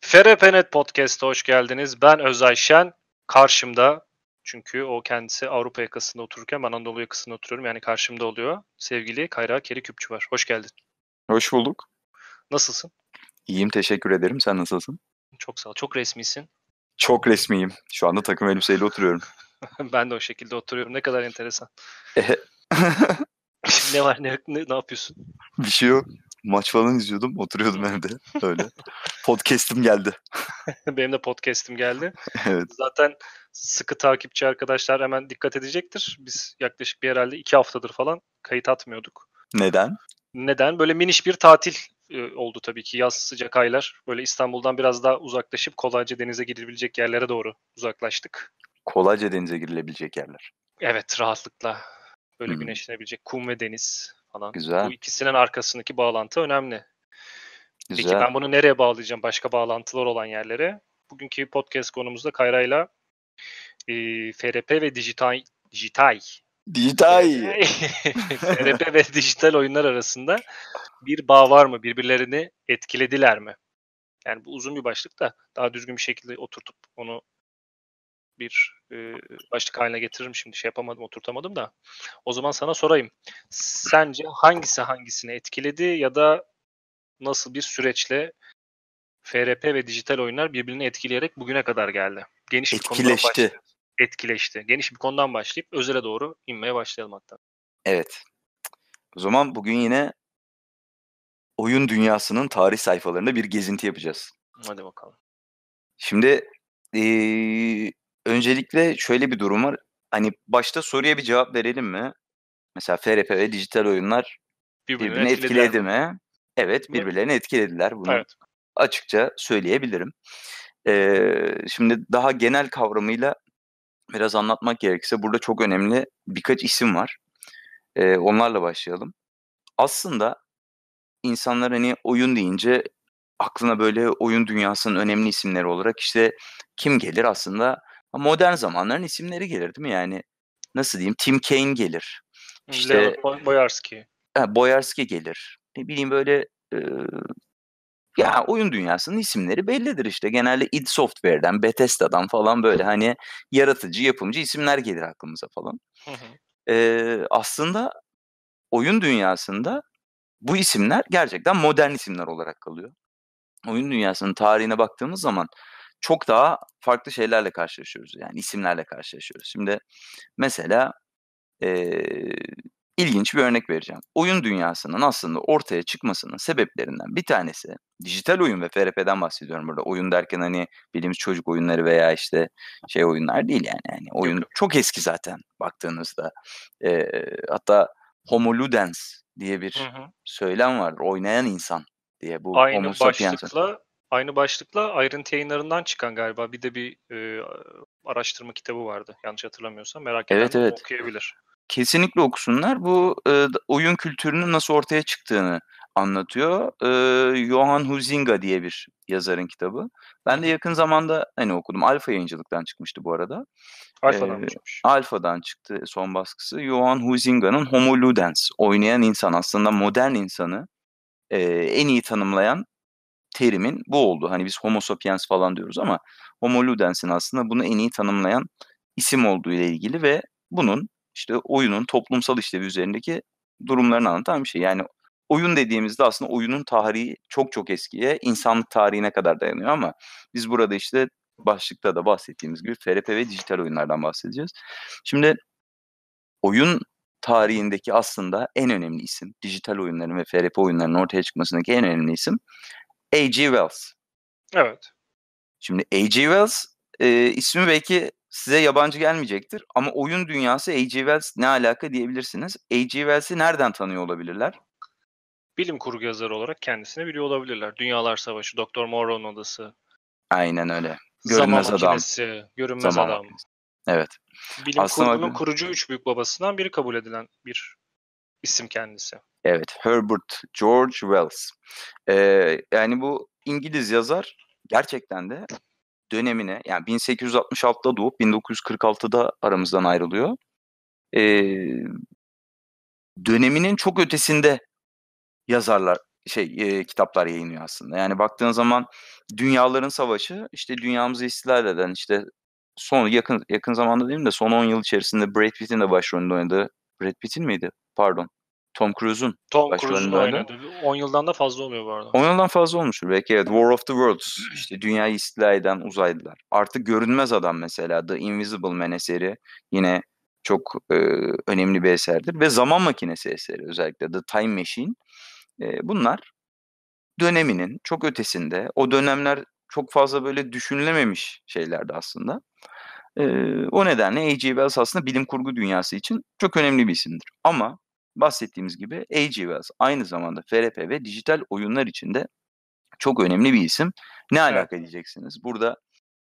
FRPNet Podcast'a hoş geldiniz. Ben Özay Şen. Karşımda çünkü o kendisi Avrupa yakasında otururken ben Anadolu yakasında oturuyorum. Yani karşımda oluyor. Sevgili Kayra Keri var. Hoş geldin. Hoş bulduk. Nasılsın? İyiyim teşekkür ederim. Sen nasılsın? Çok sağ ol. Çok resmisin. Çok resmiyim. Şu anda takım elbiseyle oturuyorum. ben de o şekilde oturuyorum. Ne kadar enteresan. ne var ne, ne, ne yapıyorsun? Bir şey yok maç falan izliyordum. Oturuyordum evde öyle. Podcast'im geldi. Benim de podcast'im geldi. evet. Zaten sıkı takipçi arkadaşlar hemen dikkat edecektir. Biz yaklaşık bir herhalde iki haftadır falan kayıt atmıyorduk. Neden? Neden? Böyle miniş bir tatil e, oldu tabii ki yaz sıcak aylar. Böyle İstanbul'dan biraz daha uzaklaşıp kolayca denize girilebilecek yerlere doğru uzaklaştık. Kolayca denize girilebilecek yerler. Evet rahatlıkla böyle hmm. güneşlenebilecek kum ve deniz falan. Güzel. Bu ikisinin arkasındaki bağlantı önemli. Güzel. Peki ben bunu nereye bağlayacağım başka bağlantılar olan yerlere? Bugünkü podcast konumuzda Kayra'yla e, FRP ve dijital dijital dijital FRP ve dijital oyunlar arasında bir bağ var mı? Birbirlerini etkilediler mi? Yani bu uzun bir başlık da daha düzgün bir şekilde oturtup onu bir e, başlık haline getiririm şimdi şey yapamadım oturtamadım da. O zaman sana sorayım. Sence hangisi hangisini etkiledi ya da nasıl bir süreçle FRP ve dijital oyunlar birbirini etkileyerek bugüne kadar geldi? Geniş bir etkileşti. Bir etkileşti. Geniş bir konudan başlayıp özele doğru inmeye başlayalım hatta. Evet. O zaman bugün yine oyun dünyasının tarih sayfalarında bir gezinti yapacağız. Hadi bakalım. Şimdi ee, Öncelikle şöyle bir durum var. Hani başta soruya bir cevap verelim mi? Mesela FRP ve dijital oyunlar birbirini, birbirini etkiledi, mi? Evet, birbirlerini etkilediler. Bunu evet. açıkça söyleyebilirim. Ee, şimdi daha genel kavramıyla biraz anlatmak gerekirse burada çok önemli birkaç isim var. Ee, onlarla başlayalım. Aslında insanlar hani oyun deyince aklına böyle oyun dünyasının önemli isimleri olarak işte kim gelir aslında modern zamanların isimleri gelir değil mi? Yani nasıl diyeyim? Tim Kaine gelir. İşte Boyarski. Ha, Boyarski gelir. Ne bileyim böyle e, ya oyun dünyasının isimleri bellidir işte. Genelde id Software'den, Bethesda'dan falan böyle hani yaratıcı, yapımcı isimler gelir aklımıza falan. Hı aslında oyun dünyasında bu isimler gerçekten modern isimler olarak kalıyor. Oyun dünyasının tarihine baktığımız zaman çok daha farklı şeylerle karşılaşıyoruz. Yani isimlerle karşılaşıyoruz. Şimdi mesela e, ilginç bir örnek vereceğim. Oyun dünyasının aslında ortaya çıkmasının sebeplerinden bir tanesi dijital oyun ve FRP'den bahsediyorum burada. Oyun derken hani bildiğimiz çocuk oyunları veya işte şey oyunlar değil yani. yani oyun Yok. çok eski zaten baktığınızda. E, hatta homo ludens diye bir hı hı. söylem vardır. Oynayan insan diye bu Aynı homo sapiens aynı başlıkla ayrıntı yayınlarından çıkan galiba bir de bir e, araştırma kitabı vardı yanlış hatırlamıyorsam merak evet, eden evet. okuyabilir. Kesinlikle okusunlar. Bu e, oyun kültürünün nasıl ortaya çıktığını anlatıyor. E, Johan Huizinga diye bir yazarın kitabı. Ben de yakın zamanda hani okudum. Alfa yayıncılıktan çıkmıştı bu arada. Alfa'dan ee, çıkmış. Alfa'dan çıktı son baskısı. Johan Huizinga'nın Homo Ludens. Oynayan insan aslında modern insanı e, en iyi tanımlayan terimin bu oldu. Hani biz homo sapiens falan diyoruz ama homo ludens'in aslında bunu en iyi tanımlayan isim olduğu ile ilgili ve bunun işte oyunun toplumsal işlevi üzerindeki durumlarını anlatan bir şey. Yani oyun dediğimizde aslında oyunun tarihi çok çok eskiye, insanlık tarihine kadar dayanıyor ama biz burada işte başlıkta da bahsettiğimiz gibi FRP ve dijital oyunlardan bahsedeceğiz. Şimdi oyun tarihindeki aslında en önemli isim, dijital oyunların ve FRP oyunlarının ortaya çıkmasındaki en önemli isim A.G. Wells. Evet. Şimdi A.G. Wells e, ismi belki size yabancı gelmeyecektir ama oyun dünyası A.G. Wells ne alaka diyebilirsiniz. A.G. Wells'i nereden tanıyor olabilirler? Bilim kurgu yazarı olarak kendisini biliyor olabilirler. Dünyalar Savaşı, Doktor Morrow'un Odası. Aynen öyle. Görünmez Zaman adam. Makinesi, görünmez Zaman adam. Evet. Bilim Aslında kurgunun kurucu üç büyük babasından biri kabul edilen bir isim kendisi. Evet, Herbert George Wells. Ee, yani bu İngiliz yazar gerçekten de dönemine yani 1866'da doğup 1946'da aramızdan ayrılıyor. Ee, döneminin çok ötesinde yazarlar şey e, kitaplar yayınlıyor aslında. Yani baktığın zaman Dünyaların Savaşı işte dünyamızı istila eden işte son yakın yakın zamanda değil de son 10 yıl içerisinde Brad Pitt'in de başrolünde oynadığı Brad Pitt'in miydi? pardon Tom Cruise'un Tom Cruise'un oynadı. 10 yıldan da fazla oluyor bu arada. 10 yıldan fazla olmuştur belki evet. War of the Worlds İşte dünyayı istila eden uzaylılar. Artık görünmez adam mesela The Invisible Man eseri yine çok e, önemli bir eserdir ve zaman makinesi eseri özellikle The Time Machine. E, bunlar döneminin çok ötesinde o dönemler çok fazla böyle düşünülememiş şeylerdi aslında. E, o nedenle A.J. Wells aslında bilim kurgu dünyası için çok önemli bir isimdir. Ama bahsettiğimiz gibi A.J. Wells aynı zamanda FRP ve dijital oyunlar için de çok önemli bir isim. Ne evet. alaka diyeceksiniz. Burada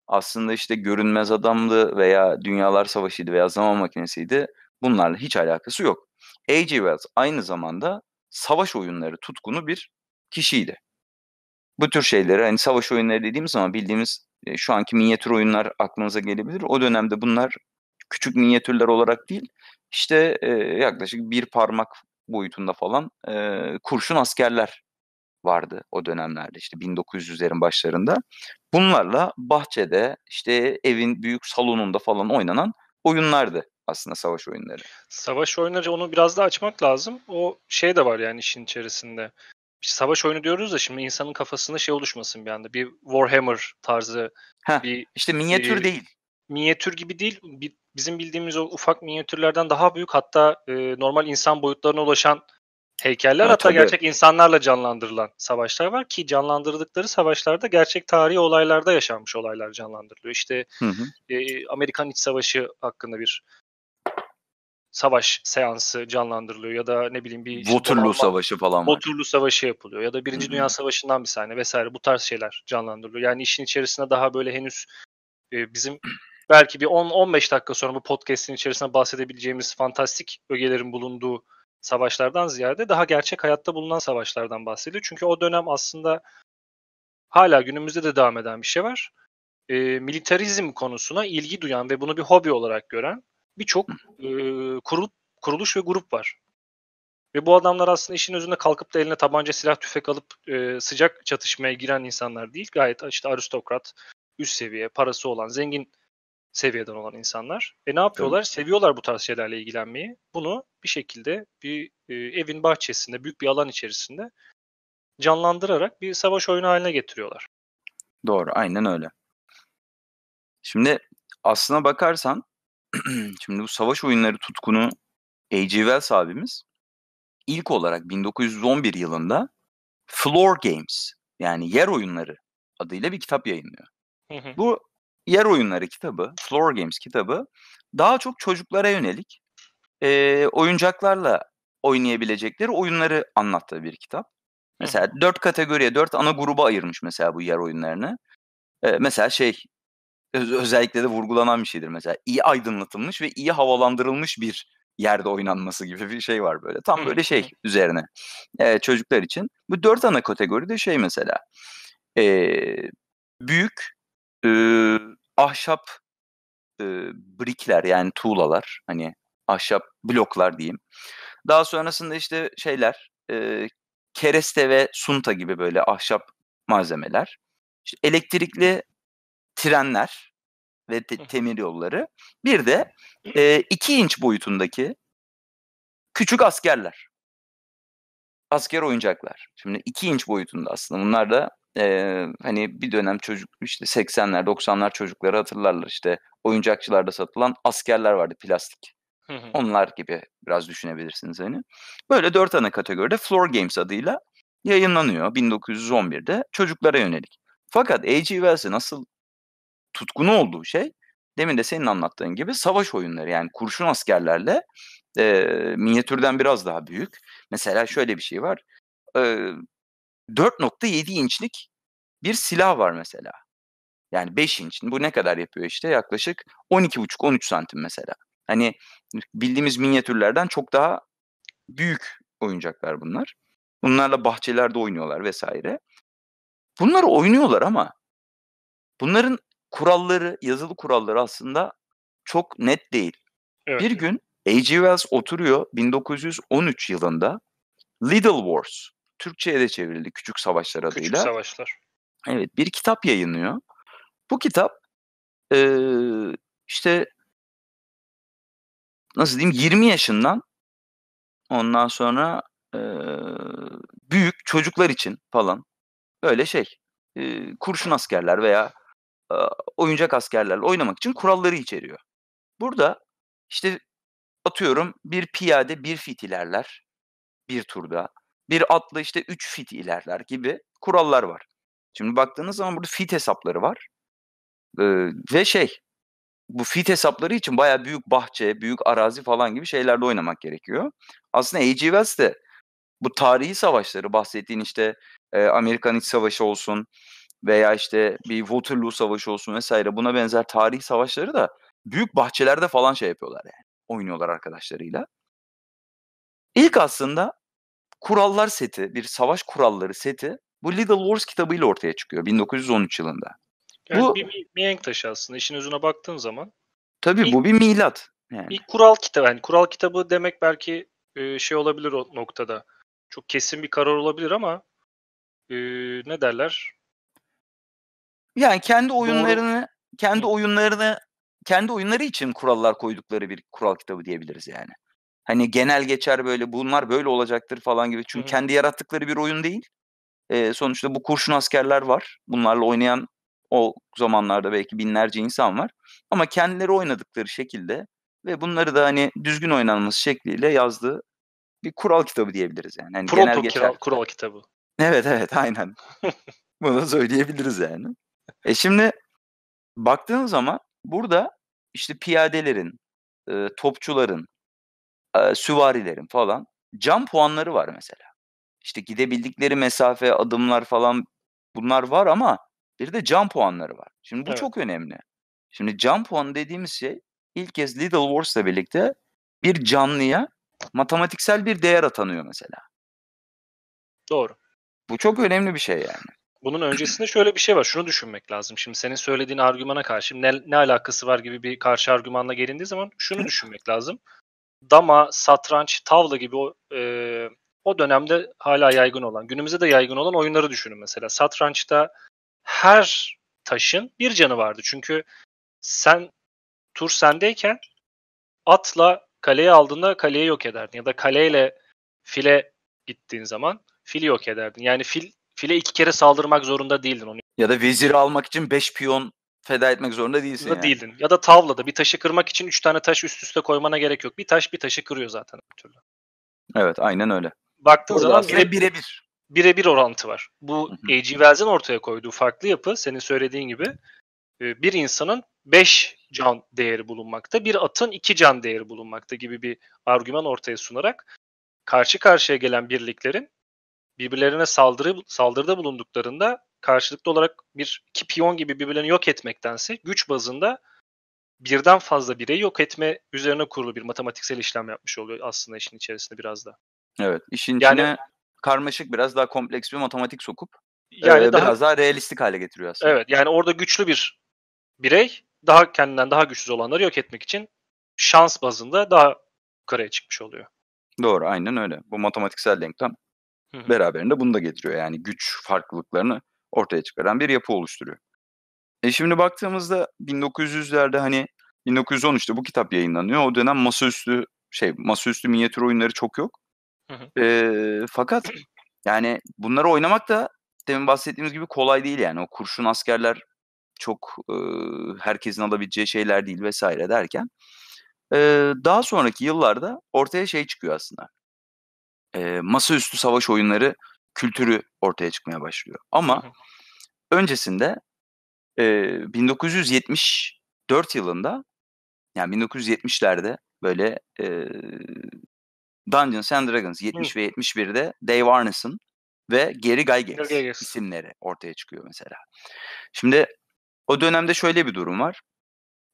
aslında işte görünmez adamlı veya dünyalar savaşıydı veya zaman makinesiydi. Bunlarla hiç alakası yok. A.J. Wells aynı zamanda savaş oyunları tutkunu bir kişiydi. Bu tür şeyleri hani savaş oyunları dediğimiz zaman bildiğimiz e, şu anki minyatür oyunlar aklınıza gelebilir. O dönemde bunlar küçük minyatürler olarak değil işte e, yaklaşık bir parmak boyutunda falan e, kurşun askerler vardı o dönemlerde işte 1900'lerin başlarında. Bunlarla bahçede işte evin büyük salonunda falan oynanan oyunlardı aslında savaş oyunları. Savaş oyunları onu biraz daha açmak lazım. O şey de var yani işin içerisinde savaş oyunu diyoruz da şimdi insanın kafasında şey oluşmasın bir anda. Bir Warhammer tarzı Heh, bir işte e, minyatür e, değil. Minyatür gibi değil. Bizim bildiğimiz o ufak minyatürlerden daha büyük hatta e, normal insan boyutlarına ulaşan heykeller ha, hatta tabii. gerçek insanlarla canlandırılan savaşlar var ki canlandırdıkları savaşlarda gerçek tarihi olaylarda yaşanmış olaylar canlandırılıyor. İşte hı hı. E, Amerikan İç Savaşı hakkında bir savaş seansı canlandırılıyor ya da ne bileyim bir işte Waterloo işte, Savaşı falan var. Waterloo Savaşı yapılıyor ya da Birinci Dünya Savaşı'ndan bir sahne vesaire bu tarz şeyler canlandırılıyor. Yani işin içerisine daha böyle henüz e, bizim belki bir 10-15 dakika sonra bu podcast'in içerisinde bahsedebileceğimiz fantastik ögelerin bulunduğu savaşlardan ziyade daha gerçek hayatta bulunan savaşlardan bahsediyor. Çünkü o dönem aslında hala günümüzde de devam eden bir şey var. E, militarizm konusuna ilgi duyan ve bunu bir hobi olarak gören birçok e, kurul, kuruluş ve grup var. Ve bu adamlar aslında işin özünde kalkıp da eline tabanca, silah, tüfek alıp e, sıcak çatışmaya giren insanlar değil. Gayet işte aristokrat, üst seviye, parası olan, zengin seviyeden olan insanlar. E ne yapıyorlar? Evet. Seviyorlar bu tarz şeylerle ilgilenmeyi. Bunu bir şekilde bir e, evin bahçesinde, büyük bir alan içerisinde canlandırarak bir savaş oyunu haline getiriyorlar. Doğru, aynen öyle. Şimdi aslına bakarsan Şimdi bu savaş oyunları tutkunu A.G. Wells abimiz ilk olarak 1911 yılında Floor Games yani yer oyunları adıyla bir kitap yayınlıyor. bu yer oyunları kitabı, Floor Games kitabı daha çok çocuklara yönelik e, oyuncaklarla oynayabilecekleri oyunları anlattığı bir kitap. Mesela dört kategoriye, dört ana gruba ayırmış mesela bu yer oyunlarını. E, mesela şey özellikle de vurgulanan bir şeydir mesela. İyi aydınlatılmış ve iyi havalandırılmış bir yerde oynanması gibi bir şey var böyle. Tam böyle şey üzerine ee, çocuklar için. Bu dört ana kategori de şey mesela. Ee, büyük e, ahşap e, brikler yani tuğlalar hani ahşap bloklar diyeyim. Daha sonrasında işte şeyler e, kereste ve sunta gibi böyle ahşap malzemeler. İşte elektrikli trenler ve te- temir yolları. Bir de 2 e, iki inç boyutundaki küçük askerler. Asker oyuncaklar. Şimdi 2 inç boyutunda aslında. Bunlar da e, hani bir dönem çocuk işte 80'ler 90'lar çocukları hatırlarlar işte oyuncakçılarda satılan askerler vardı plastik. Onlar gibi biraz düşünebilirsiniz hani. Böyle dört ana kategoride Floor Games adıyla yayınlanıyor 1911'de çocuklara yönelik. Fakat A.G. Wells'e nasıl tutkunu olduğu şey demin de senin anlattığın gibi savaş oyunları yani kurşun askerlerle e, minyatürden biraz daha büyük. Mesela şöyle bir şey var. E, 4.7 inçlik bir silah var mesela. Yani 5 inç. Bu ne kadar yapıyor işte? Yaklaşık 12,5-13 santim mesela. Hani bildiğimiz minyatürlerden çok daha büyük oyuncaklar bunlar. Bunlarla bahçelerde oynuyorlar vesaire. Bunları oynuyorlar ama bunların kuralları, yazılı kuralları aslında çok net değil. Evet. Bir gün A.G. Wells oturuyor 1913 yılında Little Wars, Türkçe'ye de çevrildi Küçük Savaşlar adıyla. Küçük Savaşlar. Evet, bir kitap yayınlıyor. Bu kitap e, işte nasıl diyeyim 20 yaşından ondan sonra e, büyük çocuklar için falan böyle şey e, kurşun askerler veya oyuncak askerlerle oynamak için kuralları içeriyor. Burada işte atıyorum bir piyade bir fit ilerler bir turda. Bir atlı işte 3 fit ilerler gibi kurallar var. Şimdi baktığınız zaman burada fit hesapları var. Ee, ve şey bu fit hesapları için baya büyük bahçe, büyük arazi falan gibi şeylerde oynamak gerekiyor. Aslında A.G. de bu tarihi savaşları bahsettiğin işte e, Amerikan İç Savaşı olsun, veya işte bir Waterloo Savaşı olsun vesaire buna benzer tarihi savaşları da büyük bahçelerde falan şey yapıyorlar yani. Oynuyorlar arkadaşlarıyla. İlk aslında kurallar seti, bir savaş kuralları seti bu Little Wars kitabıyla ortaya çıkıyor 1913 yılında. Yani bu bir, bir mihenk taşı aslında işin özüne baktığın zaman. Tabii ilk, bu bir milat. Yani. Bir kural kitabı. Yani kural kitabı demek belki e, şey olabilir o noktada. Çok kesin bir karar olabilir ama e, ne derler? Yani kendi Doğru. oyunlarını kendi oyunlarını kendi oyunları için kurallar koydukları bir kural kitabı diyebiliriz yani. Hani genel geçer böyle bunlar böyle olacaktır falan gibi. Çünkü hı. kendi yarattıkları bir oyun değil. Ee, sonuçta bu kurşun askerler var. Bunlarla oynayan o zamanlarda belki binlerce insan var. Ama kendileri oynadıkları şekilde ve bunları da hani düzgün oynanması şekliyle yazdığı bir kural kitabı diyebiliriz yani. Hani genel geçer. kural, kural kitabı. Evet evet aynen. Bunu da söyleyebiliriz yani. E şimdi baktığın zaman burada işte piyadelerin, e, topçuların, e, süvarilerin falan cam puanları var mesela. İşte gidebildikleri mesafe, adımlar falan bunlar var ama bir de cam puanları var. Şimdi bu evet. çok önemli. Şimdi cam puanı dediğimiz şey ilk kez Little Wars'la birlikte bir canlıya matematiksel bir değer atanıyor mesela. Doğru. Bu çok önemli bir şey yani bunun öncesinde şöyle bir şey var. Şunu düşünmek lazım. Şimdi senin söylediğin argümana karşı ne, ne alakası var gibi bir karşı argümanla gelindiği zaman şunu düşünmek lazım. Dama, satranç, tavla gibi o e, o dönemde hala yaygın olan, günümüzde de yaygın olan oyunları düşünün mesela. Satrançta her taşın bir canı vardı. Çünkü sen tur sendeyken atla kaleyi aldığında kaleyi yok ederdin ya da kaleyle file gittiğin zaman fili yok ederdin. Yani fil file iki kere saldırmak zorunda değildin onu. Ya da veziri almak için beş piyon feda etmek zorunda değilsin. Zorunda yani. değildin. Ya da tavlada bir taşı kırmak için üç tane taş üst üste koymana gerek yok. Bir taş bir taşı kırıyor zaten bir türlü. Evet aynen öyle. Baktığın Burada zaman bire bire birebir orantı var. Bu A.G. Wells'in ortaya koyduğu farklı yapı senin söylediğin gibi e, bir insanın 5 can değeri bulunmakta, bir atın 2 can değeri bulunmakta gibi bir argüman ortaya sunarak karşı karşıya gelen birliklerin birbirlerine saldırı saldırıda bulunduklarında karşılıklı olarak bir iki piyon gibi birbirlerini yok etmektense güç bazında birden fazla bireyi yok etme üzerine kurulu bir matematiksel işlem yapmış oluyor aslında işin içerisinde biraz da. Evet. işin yani, karmaşık biraz daha kompleks bir matematik sokup yani e, daha, biraz daha realistik hale getiriyor aslında. Evet. Yani orada güçlü bir birey daha kendinden daha güçsüz olanları yok etmek için şans bazında daha yukarıya çıkmış oluyor. Doğru. Aynen öyle. Bu matematiksel denklem Hı hı. Beraberinde bunu da getiriyor. Yani güç farklılıklarını ortaya çıkaran bir yapı oluşturuyor. E şimdi baktığımızda 1900'lerde hani 1913'te bu kitap yayınlanıyor. O dönem masaüstü şey masaüstü minyatür oyunları çok yok. E, fakat yani bunları oynamak da demin bahsettiğimiz gibi kolay değil yani. O kurşun askerler çok e, herkesin alabileceği şeyler değil vesaire derken e, daha sonraki yıllarda ortaya şey çıkıyor aslında e, masaüstü savaş oyunları kültürü ortaya çıkmaya başlıyor. Ama öncesinde e, 1974 yılında yani 1970'lerde böyle e, Dungeons and Dragons 70 Hı. ve 71'de Dave Arneson ve Gary Gygax, Gygax isimleri ortaya çıkıyor mesela. Şimdi o dönemde şöyle bir durum var.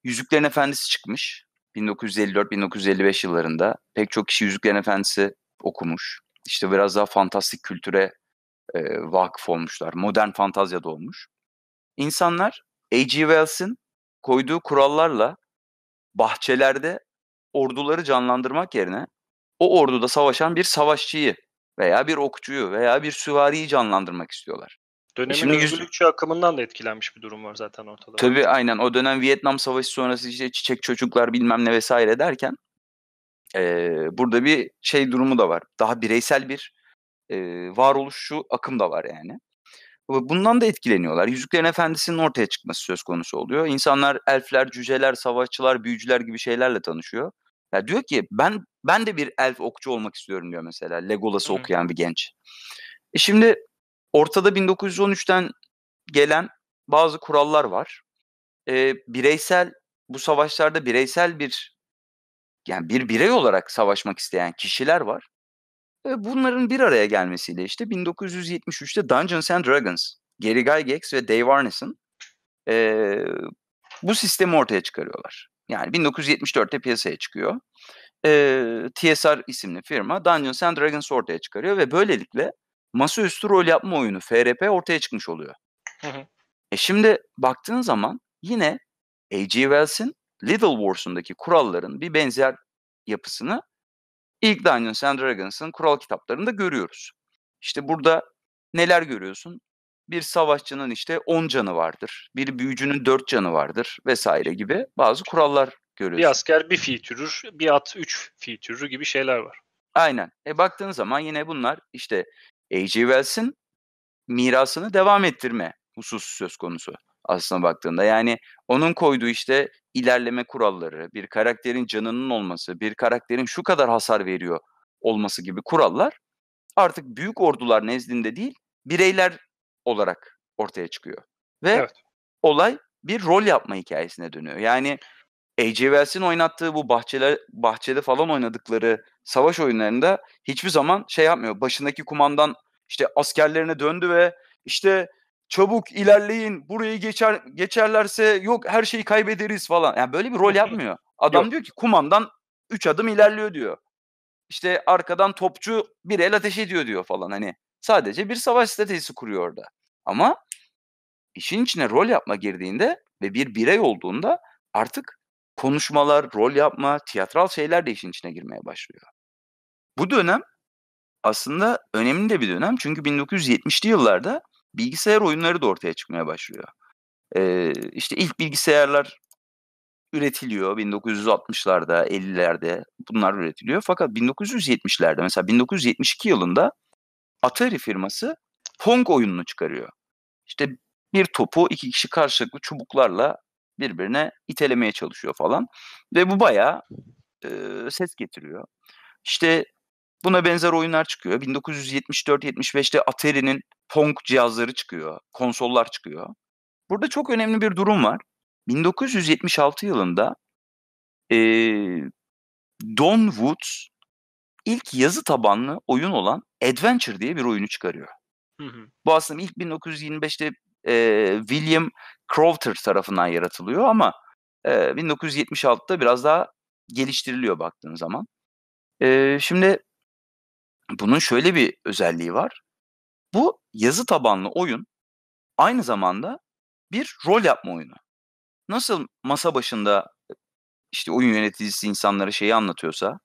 Yüzüklerin Efendisi çıkmış. 1954-1955 yıllarında pek çok kişi Yüzüklerin Efendisi okumuş. İşte biraz daha fantastik kültüre e, vakıf olmuşlar. Modern fantazya doğmuş. İnsanlar A.G. Wells'in koyduğu kurallarla bahçelerde orduları canlandırmak yerine o orduda savaşan bir savaşçıyı veya bir okçuyu veya bir süvariyi canlandırmak istiyorlar. Dönemin Şimdi özgürlükçü yüz... akımından da etkilenmiş bir durum var zaten ortada. Tabii aynen o dönem Vietnam Savaşı sonrası işte çiçek çocuklar bilmem ne vesaire derken e, burada bir şey durumu da var. Daha bireysel bir e, varoluşçu akım da var yani. Bundan da etkileniyorlar. Yüzüklerin Efendisi'nin ortaya çıkması söz konusu oluyor. İnsanlar elfler, cüceler, savaşçılar, büyücüler gibi şeylerle tanışıyor. Ya diyor ki ben ben de bir elf okçu olmak istiyorum diyor mesela. Legolas'ı hı okuyan bir genç. E şimdi ortada 1913'ten gelen bazı kurallar var. E, bireysel bu savaşlarda bireysel bir yani bir birey olarak savaşmak isteyen kişiler var. Ve bunların bir araya gelmesiyle işte 1973'te Dungeons and Dragons, Gary Gygax ve Dave Arneson e, bu sistemi ortaya çıkarıyorlar. Yani 1974'te piyasaya çıkıyor. E, TSR isimli firma Dungeons and Dragons ortaya çıkarıyor ve böylelikle masaüstü rol yapma oyunu FRP ortaya çıkmış oluyor. Hı hı. E şimdi baktığın zaman yine A.G. Wells'in Little Wars'undaki kuralların bir benzer yapısını ilk Dungeons and Dragons'ın kural kitaplarında görüyoruz. İşte burada neler görüyorsun? Bir savaşçının işte 10 canı vardır. Bir büyücünün 4 canı vardır vesaire gibi bazı kurallar görüyorsun. Bir asker bir fil bir at 3 fil gibi şeyler var. Aynen. E baktığın zaman yine bunlar işte A.G. Wells'in mirasını devam ettirme hususu söz konusu aslına baktığında. Yani onun koyduğu işte ilerleme kuralları, bir karakterin canının olması, bir karakterin şu kadar hasar veriyor olması gibi kurallar artık büyük ordular nezdinde değil, bireyler olarak ortaya çıkıyor. Ve evet. olay bir rol yapma hikayesine dönüyor. Yani AJ Wells'in oynattığı bu bahçeler bahçede falan oynadıkları savaş oyunlarında hiçbir zaman şey yapmıyor. Başındaki kumandan işte askerlerine döndü ve işte çabuk ilerleyin burayı geçer geçerlerse yok her şeyi kaybederiz falan. Yani böyle bir rol yapmıyor. Adam yok. diyor ki kumandan 3 adım ilerliyor diyor. İşte arkadan topçu bir el ateş ediyor diyor falan hani. Sadece bir savaş stratejisi kuruyor orada. Ama işin içine rol yapma girdiğinde ve bir birey olduğunda artık konuşmalar, rol yapma, tiyatral şeyler de işin içine girmeye başlıyor. Bu dönem aslında önemli de bir dönem çünkü 1970'li yıllarda bilgisayar oyunları da ortaya çıkmaya başlıyor. Ee, işte ilk bilgisayarlar üretiliyor 1960'larda, 50'lerde bunlar üretiliyor. Fakat 1970'lerde mesela 1972 yılında Atari firması Pong oyununu çıkarıyor. İşte bir topu iki kişi karşılıklı çubuklarla birbirine itelemeye çalışıyor falan. Ve bu bayağı e, ses getiriyor. İşte buna benzer oyunlar çıkıyor. 1974-75'te Atari'nin Pong cihazları çıkıyor, konsollar çıkıyor. Burada çok önemli bir durum var. 1976 yılında e, Don Woods ilk yazı tabanlı oyun olan Adventure diye bir oyunu çıkarıyor. Hı hı. Bu aslında ilk 1925'te e, William Crowther tarafından yaratılıyor ama e, 1976'da biraz daha geliştiriliyor baktığın zaman. E, şimdi bunun şöyle bir özelliği var. Bu yazı tabanlı oyun aynı zamanda bir rol yapma oyunu. Nasıl masa başında e, işte oyun yöneticisi insanlara şeyi anlatıyorsa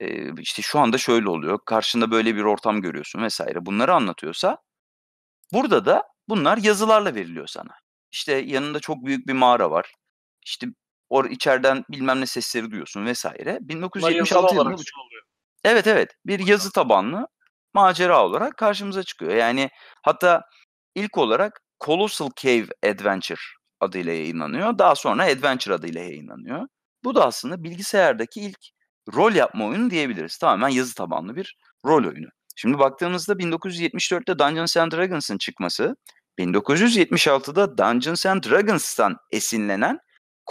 e, işte şu anda şöyle oluyor. Karşında böyle bir ortam görüyorsun vesaire. Bunları anlatıyorsa burada da bunlar yazılarla veriliyor sana. İşte yanında çok büyük bir mağara var. İşte or içeriden bilmem ne sesleri duyuyorsun vesaire. 1976 yılında. Şey evet evet. Bir yazı tabanlı macera olarak karşımıza çıkıyor. Yani hatta ilk olarak Colossal Cave Adventure adıyla yayınlanıyor. Daha sonra Adventure adıyla yayınlanıyor. Bu da aslında bilgisayardaki ilk rol yapma oyunu diyebiliriz. Tamamen yazı tabanlı bir rol oyunu. Şimdi baktığımızda 1974'te Dungeons and Dragons'ın çıkması, 1976'da Dungeons and Dragons'tan esinlenen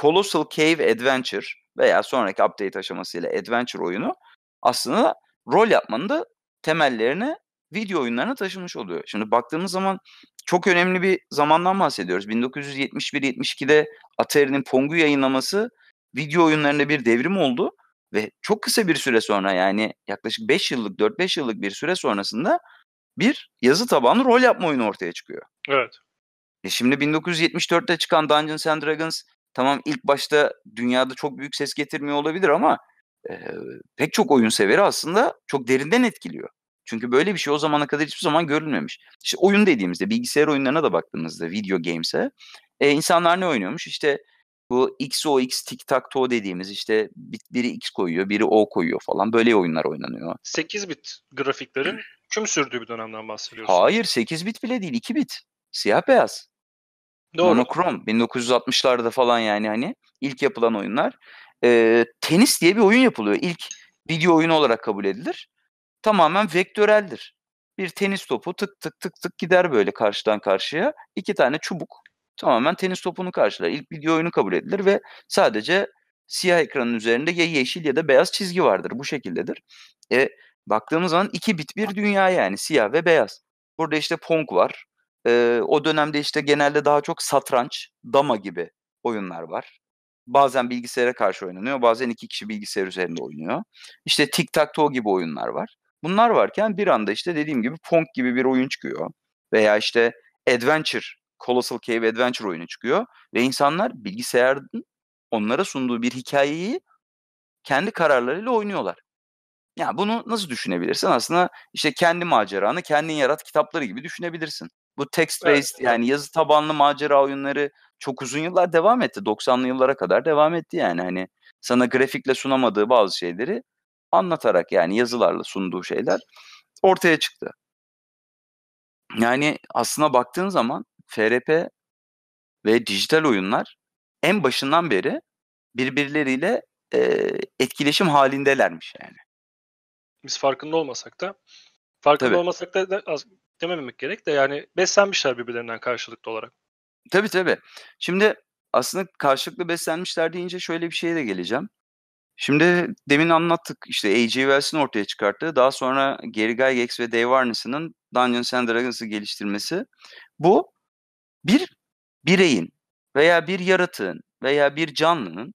Colossal Cave Adventure veya sonraki update aşamasıyla Adventure oyunu aslında rol yapmanın da temellerini video oyunlarına taşımış oluyor. Şimdi baktığımız zaman çok önemli bir zamandan bahsediyoruz. 1971-72'de Atari'nin Pong'u yayınlaması video oyunlarında bir devrim oldu ve çok kısa bir süre sonra yani yaklaşık 5 yıllık 4-5 yıllık bir süre sonrasında bir yazı tabanlı rol yapma oyunu ortaya çıkıyor. Evet. E şimdi 1974'te çıkan Dungeons and Dragons tamam ilk başta dünyada çok büyük ses getirmiyor olabilir ama e, pek çok oyun severi aslında çok derinden etkiliyor. Çünkü böyle bir şey o zamana kadar hiçbir zaman görülmemiş. İşte oyun dediğimizde bilgisayar oyunlarına da baktığımızda video games'e e, insanlar ne oynuyormuş? İşte bu XOX tic tac toe dediğimiz işte biri X koyuyor, biri O koyuyor falan böyle oyunlar oynanıyor. 8 bit grafiklerin tüm sürdüğü bir dönemden bahsediyorsun. Hayır 8 bit bile değil 2 bit. Siyah beyaz. Doğru. Monokrom 1960'larda falan yani hani ilk yapılan oyunlar e, tenis diye bir oyun yapılıyor. İlk video oyunu olarak kabul edilir. Tamamen vektöreldir. Bir tenis topu tık tık tık tık gider böyle karşıdan karşıya. İki tane çubuk tamamen tenis topunu karşılar. İlk video oyunu kabul edilir ve sadece siyah ekranın üzerinde ya yeşil ya da beyaz çizgi vardır. Bu şekildedir. E, baktığımız zaman iki bit bir dünya yani siyah ve beyaz. Burada işte Pong var. E, o dönemde işte genelde daha çok satranç, dama gibi oyunlar var bazen bilgisayara karşı oynanıyor, bazen iki kişi bilgisayar üzerinde oynuyor. İşte tic tac toe gibi oyunlar var. Bunlar varken bir anda işte dediğim gibi Pong gibi bir oyun çıkıyor veya işte Adventure, Colossal Cave Adventure oyunu çıkıyor ve insanlar bilgisayarın onlara sunduğu bir hikayeyi kendi kararlarıyla oynuyorlar. Ya yani bunu nasıl düşünebilirsin? Aslında işte kendi maceranı kendin yarat kitapları gibi düşünebilirsin. Bu text based evet. yani yazı tabanlı macera oyunları çok uzun yıllar devam etti. 90'lı yıllara kadar devam etti yani hani sana grafikle sunamadığı bazı şeyleri anlatarak yani yazılarla sunduğu şeyler ortaya çıktı. Yani aslına baktığın zaman FRP ve dijital oyunlar en başından beri birbirleriyle e, etkileşim halindelermiş yani. Biz farkında olmasak da farkında Tabii. olmasak da, da az dememek gerek de yani beslenmişler birbirlerinden karşılıklı olarak. Tabii tabii. Şimdi aslında karşılıklı beslenmişler deyince şöyle bir şeye de geleceğim. Şimdi demin anlattık işte A.J. Wells'in ortaya çıkarttığı daha sonra Gary Gygax ve Dave Warnes'ın Dungeons and Dragons'ı geliştirmesi. Bu bir bireyin veya bir yaratığın veya bir canlının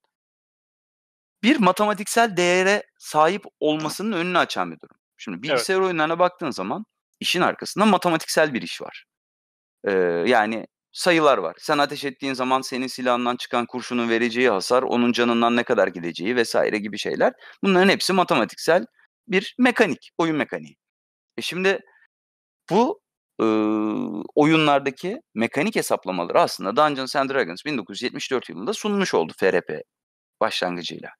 bir matematiksel değere sahip olmasının önünü açan bir durum. Şimdi bilgisayar evet. oyunlarına baktığın zaman işin arkasında matematiksel bir iş var. Ee, yani sayılar var. Sen ateş ettiğin zaman senin silahından çıkan kurşunun vereceği hasar, onun canından ne kadar gideceği vesaire gibi şeyler. Bunların hepsi matematiksel bir mekanik, oyun mekaniği. E şimdi bu e, oyunlardaki mekanik hesaplamaları aslında Dungeons and Dragons 1974 yılında sunmuş oldu FRP başlangıcıyla.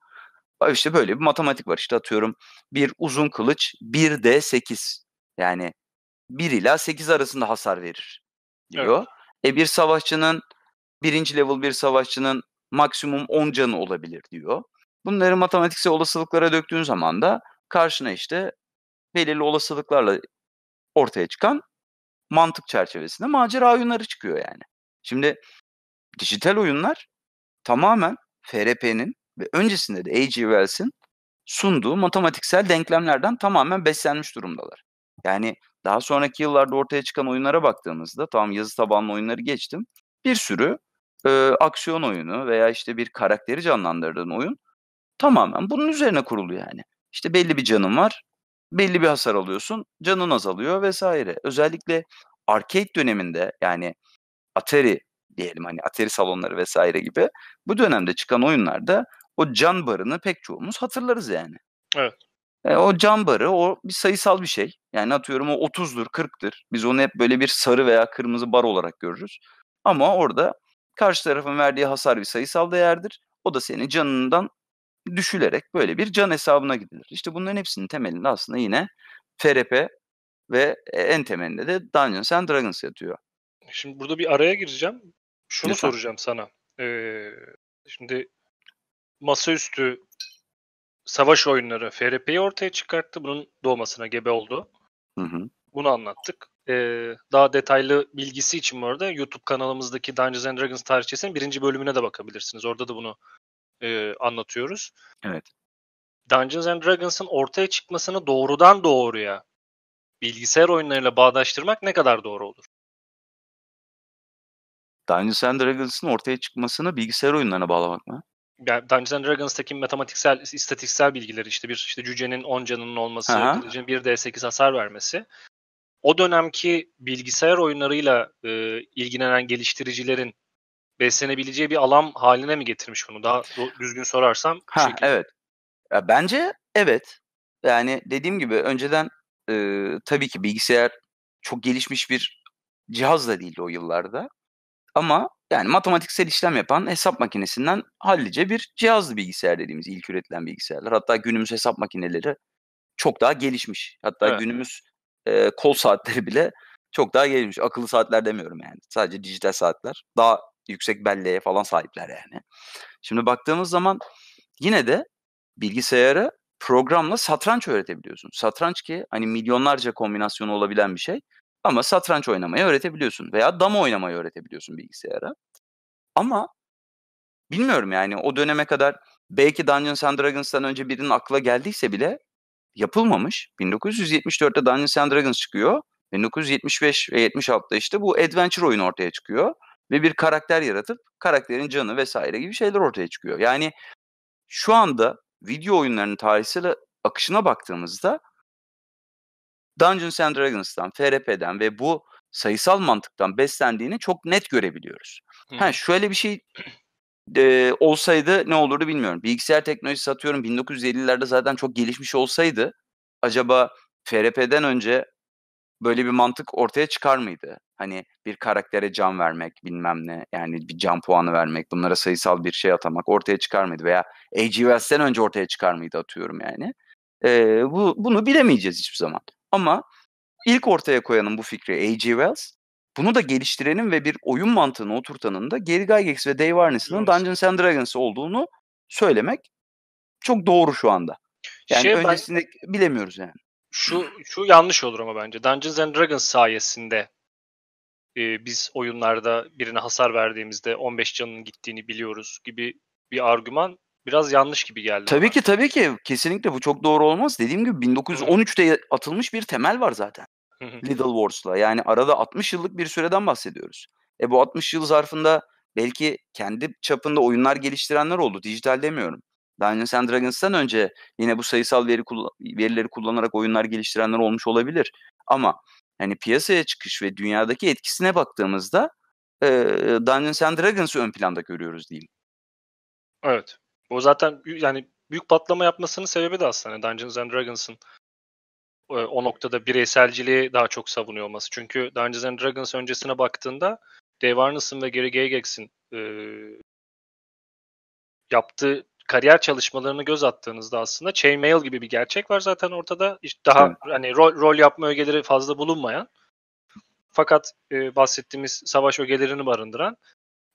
İşte böyle bir matematik var. İşte atıyorum bir uzun kılıç 1D8 yani 1 ila 8 arasında hasar verir diyor. Evet. E bir savaşçının birinci level bir savaşçının maksimum 10 canı olabilir diyor. Bunları matematiksel olasılıklara döktüğün zaman da karşına işte belirli olasılıklarla ortaya çıkan mantık çerçevesinde macera oyunları çıkıyor yani. Şimdi dijital oyunlar tamamen FRP'nin ve öncesinde de A.G. Wells'in sunduğu matematiksel denklemlerden tamamen beslenmiş durumdalar. Yani daha sonraki yıllarda ortaya çıkan oyunlara baktığımızda tamam yazı tabanlı oyunları geçtim. Bir sürü e, aksiyon oyunu veya işte bir karakteri canlandırdığın oyun tamamen bunun üzerine kuruluyor yani. İşte belli bir canın var, belli bir hasar alıyorsun, canın azalıyor vesaire. Özellikle arcade döneminde yani Atari diyelim hani Atari salonları vesaire gibi bu dönemde çıkan oyunlarda o can barını pek çoğumuz hatırlarız yani. Evet. E, o cam barı o bir sayısal bir şey. Yani atıyorum o 30'dur, 40'tır. Biz onu hep böyle bir sarı veya kırmızı bar olarak görürüz. Ama orada karşı tarafın verdiği hasar bir sayısal değerdir. O da senin canından düşülerek böyle bir can hesabına gidilir. İşte bunların hepsinin temelinde aslında yine FRP ve e, en temelinde de Dungeons and Dragons yatıyor. Şimdi burada bir araya gireceğim. Şunu Lütfen. soracağım sana. Ee, şimdi masaüstü savaş oyunları FRP'yi ortaya çıkarttı. Bunun doğmasına gebe oldu. Hı hı. Bunu anlattık. Ee, daha detaylı bilgisi için bu arada YouTube kanalımızdaki Dungeons and Dragons tarihçesinin birinci bölümüne de bakabilirsiniz. Orada da bunu e, anlatıyoruz. Evet. Dungeons and Dragons'ın ortaya çıkmasını doğrudan doğruya bilgisayar oyunlarıyla bağdaştırmak ne kadar doğru olur? Dungeons and Dragons'ın ortaya çıkmasını bilgisayar oyunlarına bağlamak mı? yani Dungeons and Dragons'taki matematiksel, istatistiksel bilgileri işte bir işte cücenin 10 canının olması, cücenin 1d8 hasar vermesi. O dönemki bilgisayar oyunlarıyla e, ilgilenen geliştiricilerin beslenebileceği bir alan haline mi getirmiş bunu? Daha düzgün sorarsam. Ha, şekilde. evet. Ya bence evet. Yani dediğim gibi önceden e, tabii ki bilgisayar çok gelişmiş bir cihaz da değildi o yıllarda. Ama yani matematiksel işlem yapan hesap makinesinden hallice bir cihazlı bilgisayar dediğimiz ilk üretilen bilgisayarlar. Hatta günümüz hesap makineleri çok daha gelişmiş. Hatta evet. günümüz e, kol saatleri bile çok daha gelişmiş. Akıllı saatler demiyorum yani. Sadece dijital saatler. Daha yüksek belleğe falan sahipler yani. Şimdi baktığımız zaman yine de bilgisayarı programla satranç öğretebiliyorsun. Satranç ki hani milyonlarca kombinasyonu olabilen bir şey. Ama satranç oynamayı öğretebiliyorsun veya dama oynamayı öğretebiliyorsun bilgisayara. Ama bilmiyorum yani o döneme kadar belki Dungeons and Dragons'tan önce birinin akla geldiyse bile yapılmamış. 1974'te Dungeons and Dragons çıkıyor. 1975 ve 76'da işte bu adventure oyun ortaya çıkıyor ve bir karakter yaratıp karakterin canı vesaire gibi şeyler ortaya çıkıyor. Yani şu anda video oyunlarının tarihsel akışına baktığımızda Dungeons and Dragons'tan, FRP'den ve bu sayısal mantıktan beslendiğini çok net görebiliyoruz. Hı. Ha şöyle bir şey e, olsaydı ne olurdu bilmiyorum. Bilgisayar teknolojisi satıyorum 1950'lerde zaten çok gelişmiş olsaydı acaba FRP'den önce böyle bir mantık ortaya çıkar mıydı? Hani bir karaktere can vermek bilmem ne yani bir can puanı vermek bunlara sayısal bir şey atamak ortaya çıkar mıydı? Veya AGVS'den önce ortaya çıkar mıydı atıyorum yani. Ee, bu, bunu bilemeyeceğiz hiçbir zaman. Ama ilk ortaya koyanın bu fikri A.G. Wells. Bunu da geliştirenin ve bir oyun mantığını oturtanın da Gary Gygax ve Dave Arneson'ın evet. Dungeons and Dragons olduğunu söylemek çok doğru şu anda. Yani şey, öncesinde ben, bilemiyoruz yani. Şu şu yanlış olur ama bence. Dungeons and Dragons sayesinde e, biz oyunlarda birine hasar verdiğimizde 15 canının gittiğini biliyoruz gibi bir argüman biraz yanlış gibi geldi. Tabii bana. ki tabii ki kesinlikle bu çok doğru olmaz. Dediğim gibi 1913'te atılmış bir temel var zaten. Little Wars'la yani arada 60 yıllık bir süreden bahsediyoruz. E bu 60 yıl zarfında belki kendi çapında oyunlar geliştirenler oldu. Dijital demiyorum. Dungeons and Dragons'tan önce yine bu sayısal veri verileri kullanarak oyunlar geliştirenler olmuş olabilir. Ama hani piyasaya çıkış ve dünyadaki etkisine baktığımızda e, Dungeons and Dragons'ı ön planda görüyoruz diyeyim. Evet. O zaten yani büyük patlama yapmasının sebebi de aslında hani Dungeons and Dragons'ın e, o noktada bireyselciliği daha çok savunuyor olması. Çünkü Dungeons and Dragons öncesine baktığında Dave Arneson ve Gary Gygax'in e, yaptığı kariyer çalışmalarını göz attığınızda aslında chainmail gibi bir gerçek var zaten ortada. İşte daha evet. hani rol, rol yapma ögeleri fazla bulunmayan fakat e, bahsettiğimiz savaş ögelerini barındıran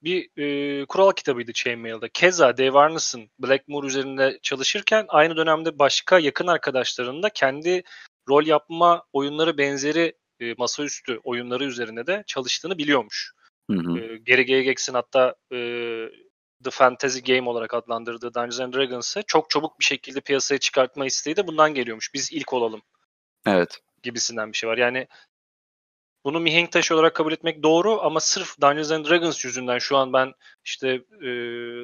bir e, kural kitabıydı Chainmail'da. Keza Dave Arneson Blackmore üzerinde çalışırken aynı dönemde başka yakın arkadaşlarının da kendi rol yapma oyunları benzeri e, masaüstü oyunları üzerine de çalıştığını biliyormuş. Hı hı. E, hatta e, The Fantasy Game olarak adlandırdığı Dungeons and Dragons'ı çok çabuk bir şekilde piyasaya çıkartma isteği de bundan geliyormuş. Biz ilk olalım. Evet. Gibisinden bir şey var. Yani bunu mihenk taşı olarak kabul etmek doğru ama sırf Dungeons and Dragons yüzünden şu an ben işte e,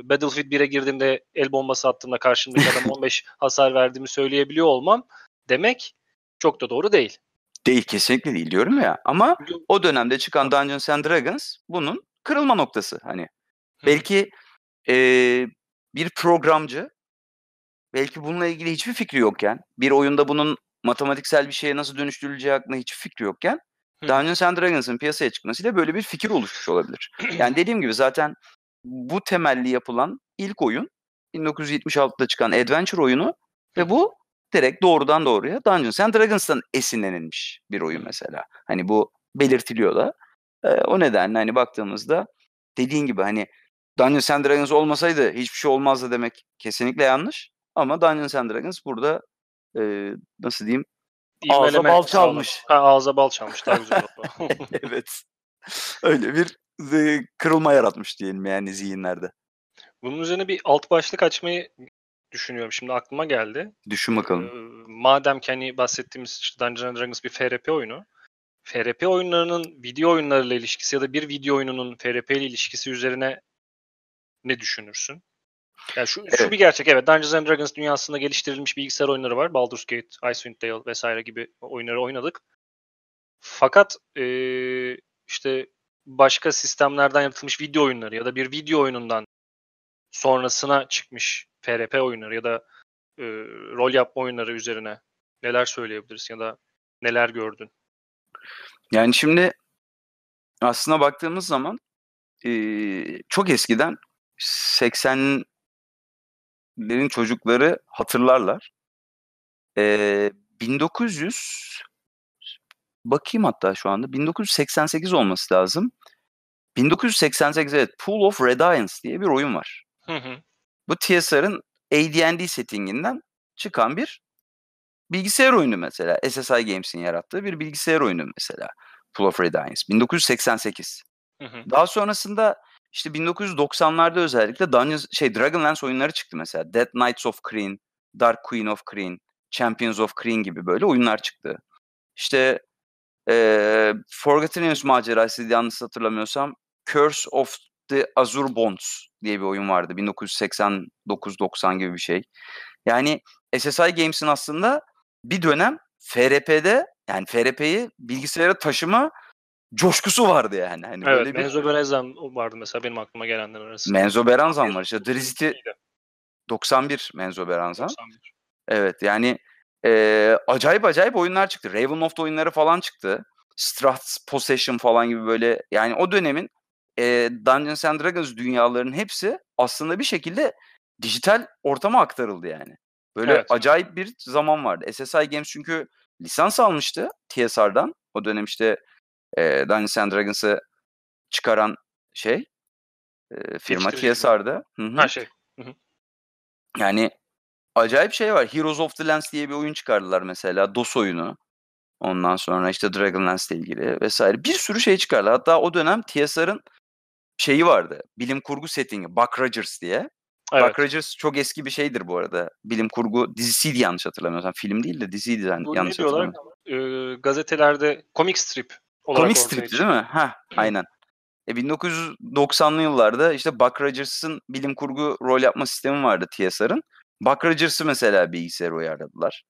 Battlefield 1'e girdiğimde el bombası attığımda karşımdaki adam 15 hasar verdiğimi söyleyebiliyor olmam demek çok da doğru değil. Değil kesinlikle değil diyorum ya ama o dönemde çıkan Dungeons and Dragons bunun kırılma noktası hani. Belki e, bir programcı belki bununla ilgili hiçbir fikri yokken bir oyunda bunun matematiksel bir şeye nasıl dönüştürüleceği hakkında hiçbir fikri yokken Dungeons and Dragons'ın piyasaya çıkmasıyla böyle bir fikir oluşmuş olabilir. Yani dediğim gibi zaten bu temelli yapılan ilk oyun 1976'da çıkan Adventure oyunu ve bu direkt doğrudan doğruya Dungeons and Dragons'tan esinlenilmiş bir oyun mesela. Hani bu belirtiliyor da. E, o nedenle hani baktığımızda dediğin gibi hani Dungeons and Dragons olmasaydı hiçbir şey olmazdı demek kesinlikle yanlış. Ama Dungeons and Dragons burada e, nasıl diyeyim Ağza bal çalmış. Ha, ağza bal çalmış. Daha güzel oldu. evet. Öyle bir e, kırılma yaratmış diyelim yani zihinlerde. Bunun üzerine bir alt başlık açmayı düşünüyorum. Şimdi aklıma geldi. Düşün bakalım. madem ki hani bahsettiğimiz işte Dungeons Dragons bir FRP oyunu. FRP oyunlarının video oyunlarıyla ilişkisi ya da bir video oyununun FRP ile ilişkisi üzerine ne düşünürsün? Yani şu, evet. şu bir gerçek evet Dungeons and Dragons dünyasında geliştirilmiş bilgisayar oyunları var. Baldur's Gate, Icewind Dale vesaire gibi oyunları oynadık. Fakat e, işte başka sistemlerden yapılmış video oyunları ya da bir video oyunundan sonrasına çıkmış PRP oyunları ya da e, rol yapma oyunları üzerine neler söyleyebilirsin ya da neler gördün? Yani şimdi aslına baktığımız zaman e, çok eskiden 80 lerin çocukları hatırlarlar. Ee, 1900 bakayım hatta şu anda 1988 olması lazım. 1988 evet Pool of Rediance diye bir oyun var. Hı hı. Bu TSR'ın AD&D settinginden çıkan bir bilgisayar oyunu mesela. SSI Games'in yarattığı bir bilgisayar oyunu mesela. Pool of Rediance 1988. Hı hı. Daha sonrasında işte 1990'larda özellikle Dungeons, şey Dragonlance oyunları çıktı mesela. Dead Knights of Kryn, Dark Queen of Kryn, Champions of Kryn gibi böyle oyunlar çıktı. İşte e, Forgotten Realms macerası yanlış hatırlamıyorsam Curse of the Azure Bonds diye bir oyun vardı. 1989-90 gibi bir şey. Yani SSI Games'in aslında bir dönem FRP'de yani FRP'yi bilgisayara taşıma coşkusu vardı yani. Hani evet, böyle bir... Menzo Berenzan vardı mesela benim aklıma gelenler arasında. Menzo Berenzan var işte. Driziti 91 Menzo Berenzan. 91. Evet yani e, acayip acayip oyunlar çıktı. Ravenloft oyunları falan çıktı. Strath Possession falan gibi böyle yani o dönemin e, Dungeons and Dragons dünyalarının hepsi aslında bir şekilde dijital ortama aktarıldı yani. Böyle evet. acayip bir zaman vardı. SSI Games çünkü lisans almıştı TSR'dan. O dönem işte e, Dungeons and Dragons'ı çıkaran şey e, firma Kiesar'da. Her şey. Hı-hı. Yani acayip şey var. Heroes of the Lens diye bir oyun çıkardılar mesela. DOS oyunu. Ondan sonra işte Dragonlance ile ilgili vesaire. Bir sürü şey çıkardılar. Hatta o dönem TSR'ın şeyi vardı. Bilim kurgu settingi. Buck Rogers diye. Evet. Buck Rogers çok eski bir şeydir bu arada. Bilim kurgu dizisiydi yanlış hatırlamıyorsam. Film değil de diziydi yani, bu yanlış hatırlamıyorsam. E, ee, gazetelerde komik strip Komik stripti değil mi? Ha, aynen. E 1990'lı yıllarda işte Buck Rogers'ın bilim kurgu rol yapma sistemi vardı TSR'ın. Buck Rogers'ı mesela bilgisayar uyarladılar.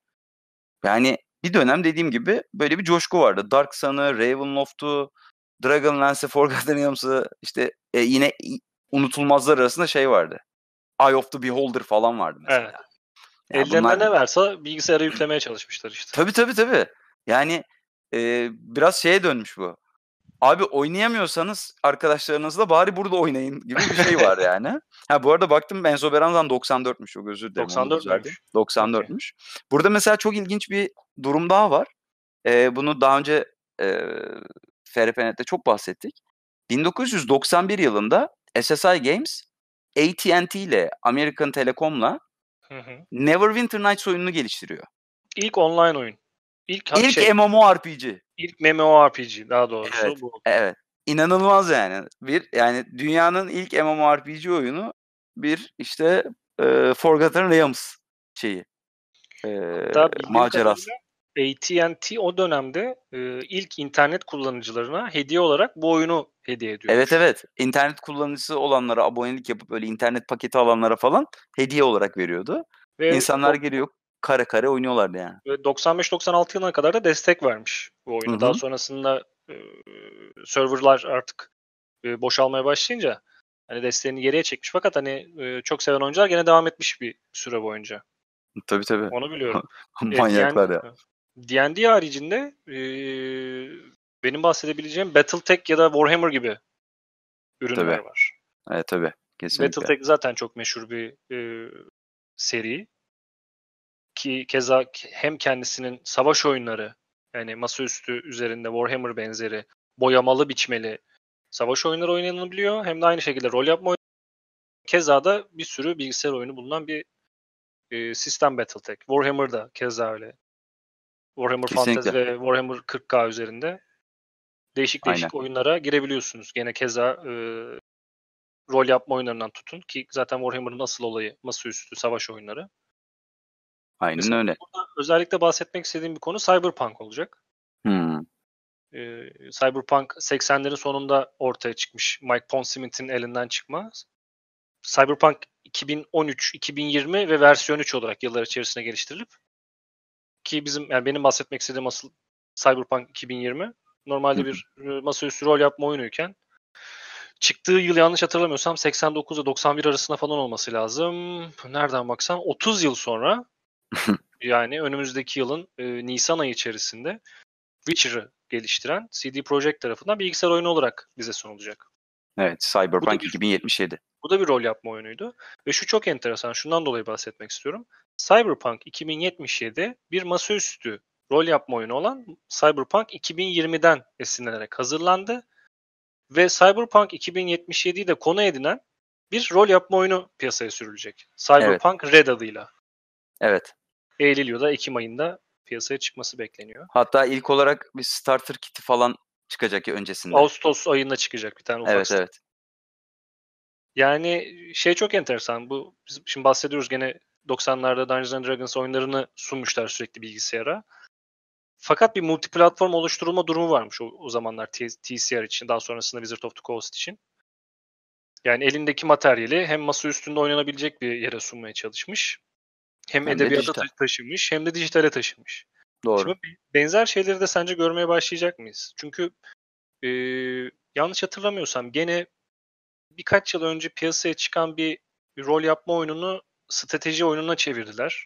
Yani bir dönem dediğim gibi böyle bir coşku vardı. Dark Sun'ı, Ravenloft'u, Dragonlance'ı, Forgotten Realms'ı işte e, yine unutulmazlar arasında şey vardı. Eye of the Beholder falan vardı mesela. Evet. Yani Ellerine bunlar... ne varsa bilgisayara yüklemeye çalışmışlar işte. Tabii tabii tabii. Yani e, biraz şeye dönmüş bu. Abi oynayamıyorsanız arkadaşlarınızla bari burada oynayın gibi bir şey var yani. Ha bu arada baktım Benzo Beranzan 94'müş o özür dilerim. 94'müş. 94'müş. Burada mesela çok ilginç bir durum daha var. Ee, bunu daha önce e, FRPNet'te çok bahsettik. 1991 yılında SSI Games AT&T ile American Telecom'la Neverwinter Nights oyununu geliştiriyor. İlk online oyun. İlk, ilk şey, MMORPG. İlk MMORPG daha doğrusu evet, bu. Evet. İnanılmaz yani. Bir yani dünyanın ilk MMORPG oyunu bir işte e, Forgotten Realms şeyi. E, macerası. AT&T o dönemde e, ilk internet kullanıcılarına hediye olarak bu oyunu hediye ediyor. Evet evet. İnternet kullanıcısı olanlara abonelik yapıp böyle internet paketi alanlara falan hediye olarak veriyordu. Ve İnsanlar o, geliyor, kare kare oynuyorlardı yani. 95-96 yılına kadar da destek vermiş bu oyuna. Hı-hı. Daha sonrasında e, serverlar artık e, boşalmaya başlayınca hani desteğini geriye çekmiş. Fakat hani e, çok seven oyuncular gene devam etmiş bir süre boyunca. Tabii tabii. Onu biliyorum. Manyaklar e, ya. D&D haricinde e, benim bahsedebileceğim Battletech ya da Warhammer gibi ürünler tabii. var. Evet tabii. Kesinlikle. Battletech zaten çok meşhur bir e, seri ki keza hem kendisinin savaş oyunları yani masaüstü üzerinde Warhammer benzeri boyamalı biçmeli savaş oyunları oynanabiliyor. Hem de aynı şekilde rol yapma oyunları. Keza da bir sürü bilgisayar oyunu bulunan bir e, sistem Battletech. Warhammer da keza öyle. Warhammer Kesinlikle. Fantasy ve Warhammer 40K üzerinde değişik değişik Aynen. oyunlara girebiliyorsunuz. Gene keza e, rol yapma oyunlarından tutun ki zaten Warhammer'ın asıl olayı masaüstü savaş oyunları. Aynen Mesela öyle. özellikle bahsetmek istediğim bir konu Cyberpunk olacak. Hmm. Ee, Cyberpunk 80'lerin sonunda ortaya çıkmış. Mike Pondsmith'in elinden çıkma. Cyberpunk 2013, 2020 ve versiyon 3 olarak yıllar içerisinde geliştirilip ki bizim yani benim bahsetmek istediğim asıl Cyberpunk 2020 normalde bir e, masaüstü rol yapma oyunuyken çıktığı yıl yanlış hatırlamıyorsam 89 ile 91 arasında falan olması lazım. Nereden baksam 30 yıl sonra yani önümüzdeki yılın e, Nisan ayı içerisinde Witcher'ı geliştiren CD Projekt tarafından bilgisayar oyunu olarak bize sunulacak. Evet, Cyberpunk bu bir, 2077. Bu da bir rol yapma oyunuydu. Ve şu çok enteresan, şundan dolayı bahsetmek istiyorum. Cyberpunk 2077 bir masaüstü rol yapma oyunu olan Cyberpunk 2020'den esinlenerek hazırlandı. Ve Cyberpunk 2077'yi de konu edinen bir rol yapma oyunu piyasaya sürülecek. Cyberpunk evet. Red adıyla. Evet. Eylül ya da Ekim ayında piyasaya çıkması bekleniyor. Hatta ilk olarak bir starter kiti falan çıkacak ya öncesinde. Ağustos ayında çıkacak bir tane ufak Evet evet. Yani şey çok enteresan. Bu biz şimdi bahsediyoruz gene 90'larda Dungeons and Dragons oyunlarını sunmuşlar sürekli bilgisayara. Fakat bir multiplatform oluşturulma durumu varmış o, o zamanlar TCR için. Daha sonrasında Wizard of the Coast için. Yani elindeki materyali hem masa üstünde oynanabilecek bir yere sunmaya çalışmış. Hem, hem edebiyata dijital. taşımış hem de dijitale taşımış. Doğru. Şimdi benzer şeyleri de sence görmeye başlayacak mıyız? Çünkü e, yanlış hatırlamıyorsam gene birkaç yıl önce piyasaya çıkan bir, rol yapma oyununu strateji oyununa çevirdiler.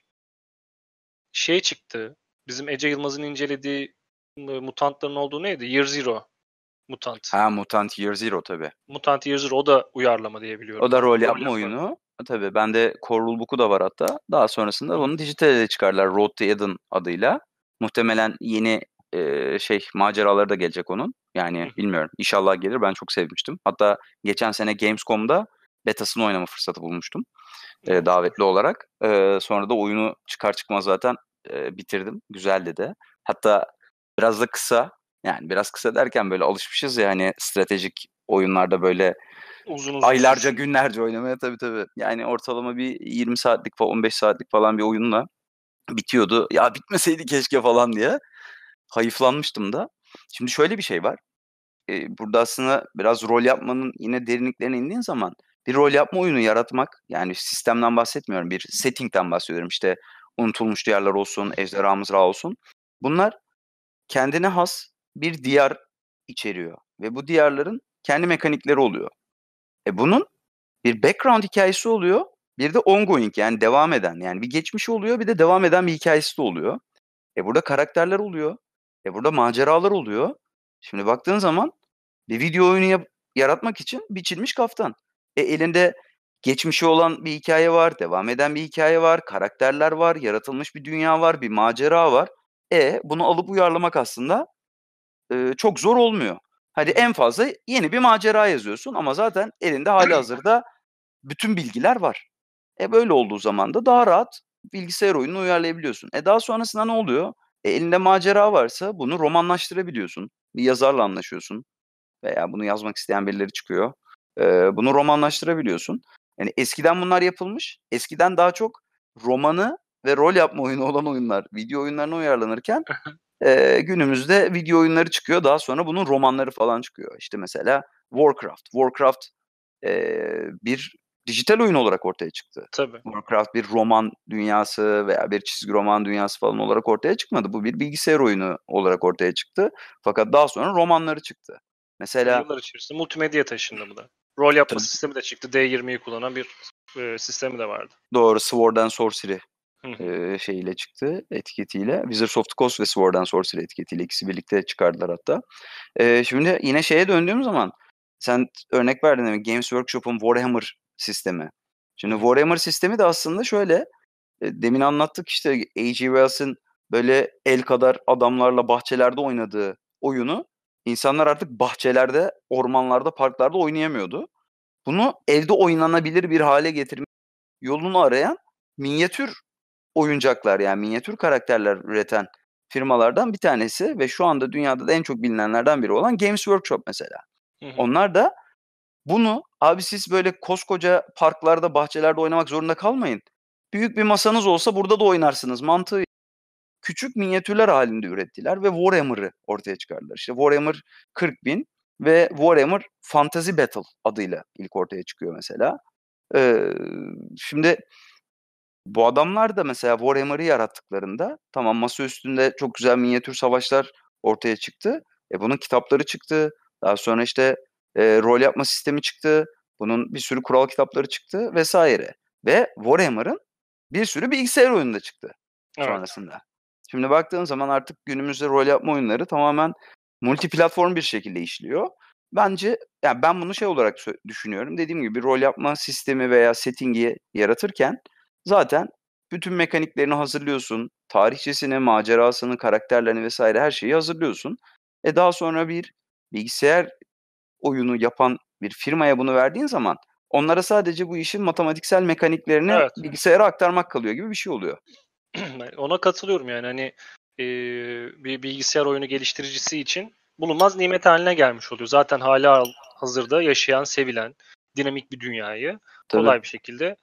Şey çıktı. Bizim Ece Yılmaz'ın incelediği ıı, mutantların olduğu neydi? Year Zero mutant. Ha mutant Year Zero tabii. Mutant Year Zero o da uyarlama diyebiliyorum. O da rol yapma, rol yapma oyunu. E, tabii bende Core Rulebook'u da var hatta. Daha sonrasında onu dijitale çıkarlar Road to Eden adıyla. Muhtemelen yeni e, şey maceraları da gelecek onun. Yani bilmiyorum. İnşallah gelir. Ben çok sevmiştim. Hatta geçen sene Gamescom'da betasını oynama fırsatı bulmuştum. E, davetli olarak. E, sonra da oyunu çıkar çıkmaz zaten e, bitirdim. Güzeldi de. Hatta biraz da kısa. Yani biraz kısa derken böyle alışmışız ya hani stratejik oyunlarda böyle uzun uzun. Aylarca, günlerce oynamaya tabii tabii. Yani ortalama bir 20 saatlik falan 15 saatlik falan bir oyunla bitiyordu. Ya bitmeseydi keşke falan diye. Hayıflanmıştım da. Şimdi şöyle bir şey var. Ee, burada aslında biraz rol yapmanın yine derinliklerine indiğin zaman bir rol yapma oyunu yaratmak yani sistemden bahsetmiyorum bir settingten bahsediyorum işte unutulmuş diyarlar olsun ejderhamız Ra olsun bunlar kendine has bir diyar içeriyor ve bu diyarların kendi mekanikleri oluyor. E bunun bir background hikayesi oluyor. Bir de ongoing yani devam eden. Yani bir geçmiş oluyor bir de devam eden bir hikayesi de oluyor. E burada karakterler oluyor. E burada maceralar oluyor. Şimdi baktığın zaman bir video oyunu yaratmak için biçilmiş kaftan. E elinde geçmişi olan bir hikaye var, devam eden bir hikaye var, karakterler var, yaratılmış bir dünya var, bir macera var. E bunu alıp uyarlamak aslında e, çok zor olmuyor. Hadi en fazla yeni bir macera yazıyorsun ama zaten elinde hali hazırda bütün bilgiler var. E böyle olduğu zaman da daha rahat bilgisayar oyununu uyarlayabiliyorsun. E daha sonrasında ne oluyor? E elinde macera varsa bunu romanlaştırabiliyorsun. Bir yazarla anlaşıyorsun veya bunu yazmak isteyen birileri çıkıyor. E, bunu romanlaştırabiliyorsun. Yani eskiden bunlar yapılmış. Eskiden daha çok romanı ve rol yapma oyunu olan oyunlar video oyunlarına uyarlanırken e, günümüzde video oyunları çıkıyor. Daha sonra bunun romanları falan çıkıyor. İşte mesela Warcraft. Warcraft e, bir dijital oyun olarak ortaya çıktı. Tabii. Warcraft bir roman dünyası veya bir çizgi roman dünyası falan olarak ortaya çıkmadı. Bu bir bilgisayar oyunu olarak ortaya çıktı. Fakat daha sonra romanları çıktı. Mesela yıllar içerisinde multimedya taşındı bu da. Rol yapma Tabii. sistemi de çıktı. D20'yi kullanan bir e, sistemi de vardı. Doğru. Sword and Sorcery e, şeyiyle çıktı etiketiyle. Wizards of the Coast ve Sword and Sorcery etiketiyle ikisi birlikte çıkardılar hatta. E, şimdi yine şeye döndüğüm zaman sen örnek verdin mi? Games Workshop'un Warhammer sistemi. Şimdi Warhammer sistemi de aslında şöyle e, demin anlattık işte A.G. Wells'ın böyle el kadar adamlarla bahçelerde oynadığı oyunu insanlar artık bahçelerde, ormanlarda, parklarda oynayamıyordu. Bunu evde oynanabilir bir hale getirme yolunu arayan minyatür oyuncaklar yani minyatür karakterler üreten firmalardan bir tanesi ve şu anda dünyada da en çok bilinenlerden biri olan Games Workshop mesela. Hı hı. Onlar da bunu abi siz böyle koskoca parklarda, bahçelerde oynamak zorunda kalmayın. Büyük bir masanız olsa burada da oynarsınız mantığı. Küçük minyatürler halinde ürettiler ve Warhammer'ı ortaya çıkardılar. İşte Warhammer 40 bin ve Warhammer Fantasy Battle adıyla ilk ortaya çıkıyor mesela. Ee, şimdi bu adamlar da mesela Warhammer'ı yarattıklarında tamam masa üstünde çok güzel minyatür savaşlar ortaya çıktı. E bunun kitapları çıktı. Daha sonra işte e, rol yapma sistemi çıktı. Bunun bir sürü kural kitapları çıktı vesaire. Ve Warhammer'ın bir sürü bilgisayar oyunu da çıktı evet. sonrasında. Şimdi baktığın zaman artık günümüzde rol yapma oyunları tamamen multi platform bir şekilde işliyor. Bence yani ben bunu şey olarak düşünüyorum. Dediğim gibi rol yapma sistemi veya settingi yaratırken Zaten bütün mekaniklerini hazırlıyorsun. Tarihçesini, macerasını, karakterlerini vesaire her şeyi hazırlıyorsun. E daha sonra bir bilgisayar oyunu yapan bir firmaya bunu verdiğin zaman onlara sadece bu işin matematiksel mekaniklerini evet. bilgisayara aktarmak kalıyor gibi bir şey oluyor. Ona katılıyorum yani hani e, bir bilgisayar oyunu geliştiricisi için bulunmaz nimet haline gelmiş oluyor. Zaten hala hazırda yaşayan, sevilen, dinamik bir dünyayı Tabii. kolay bir şekilde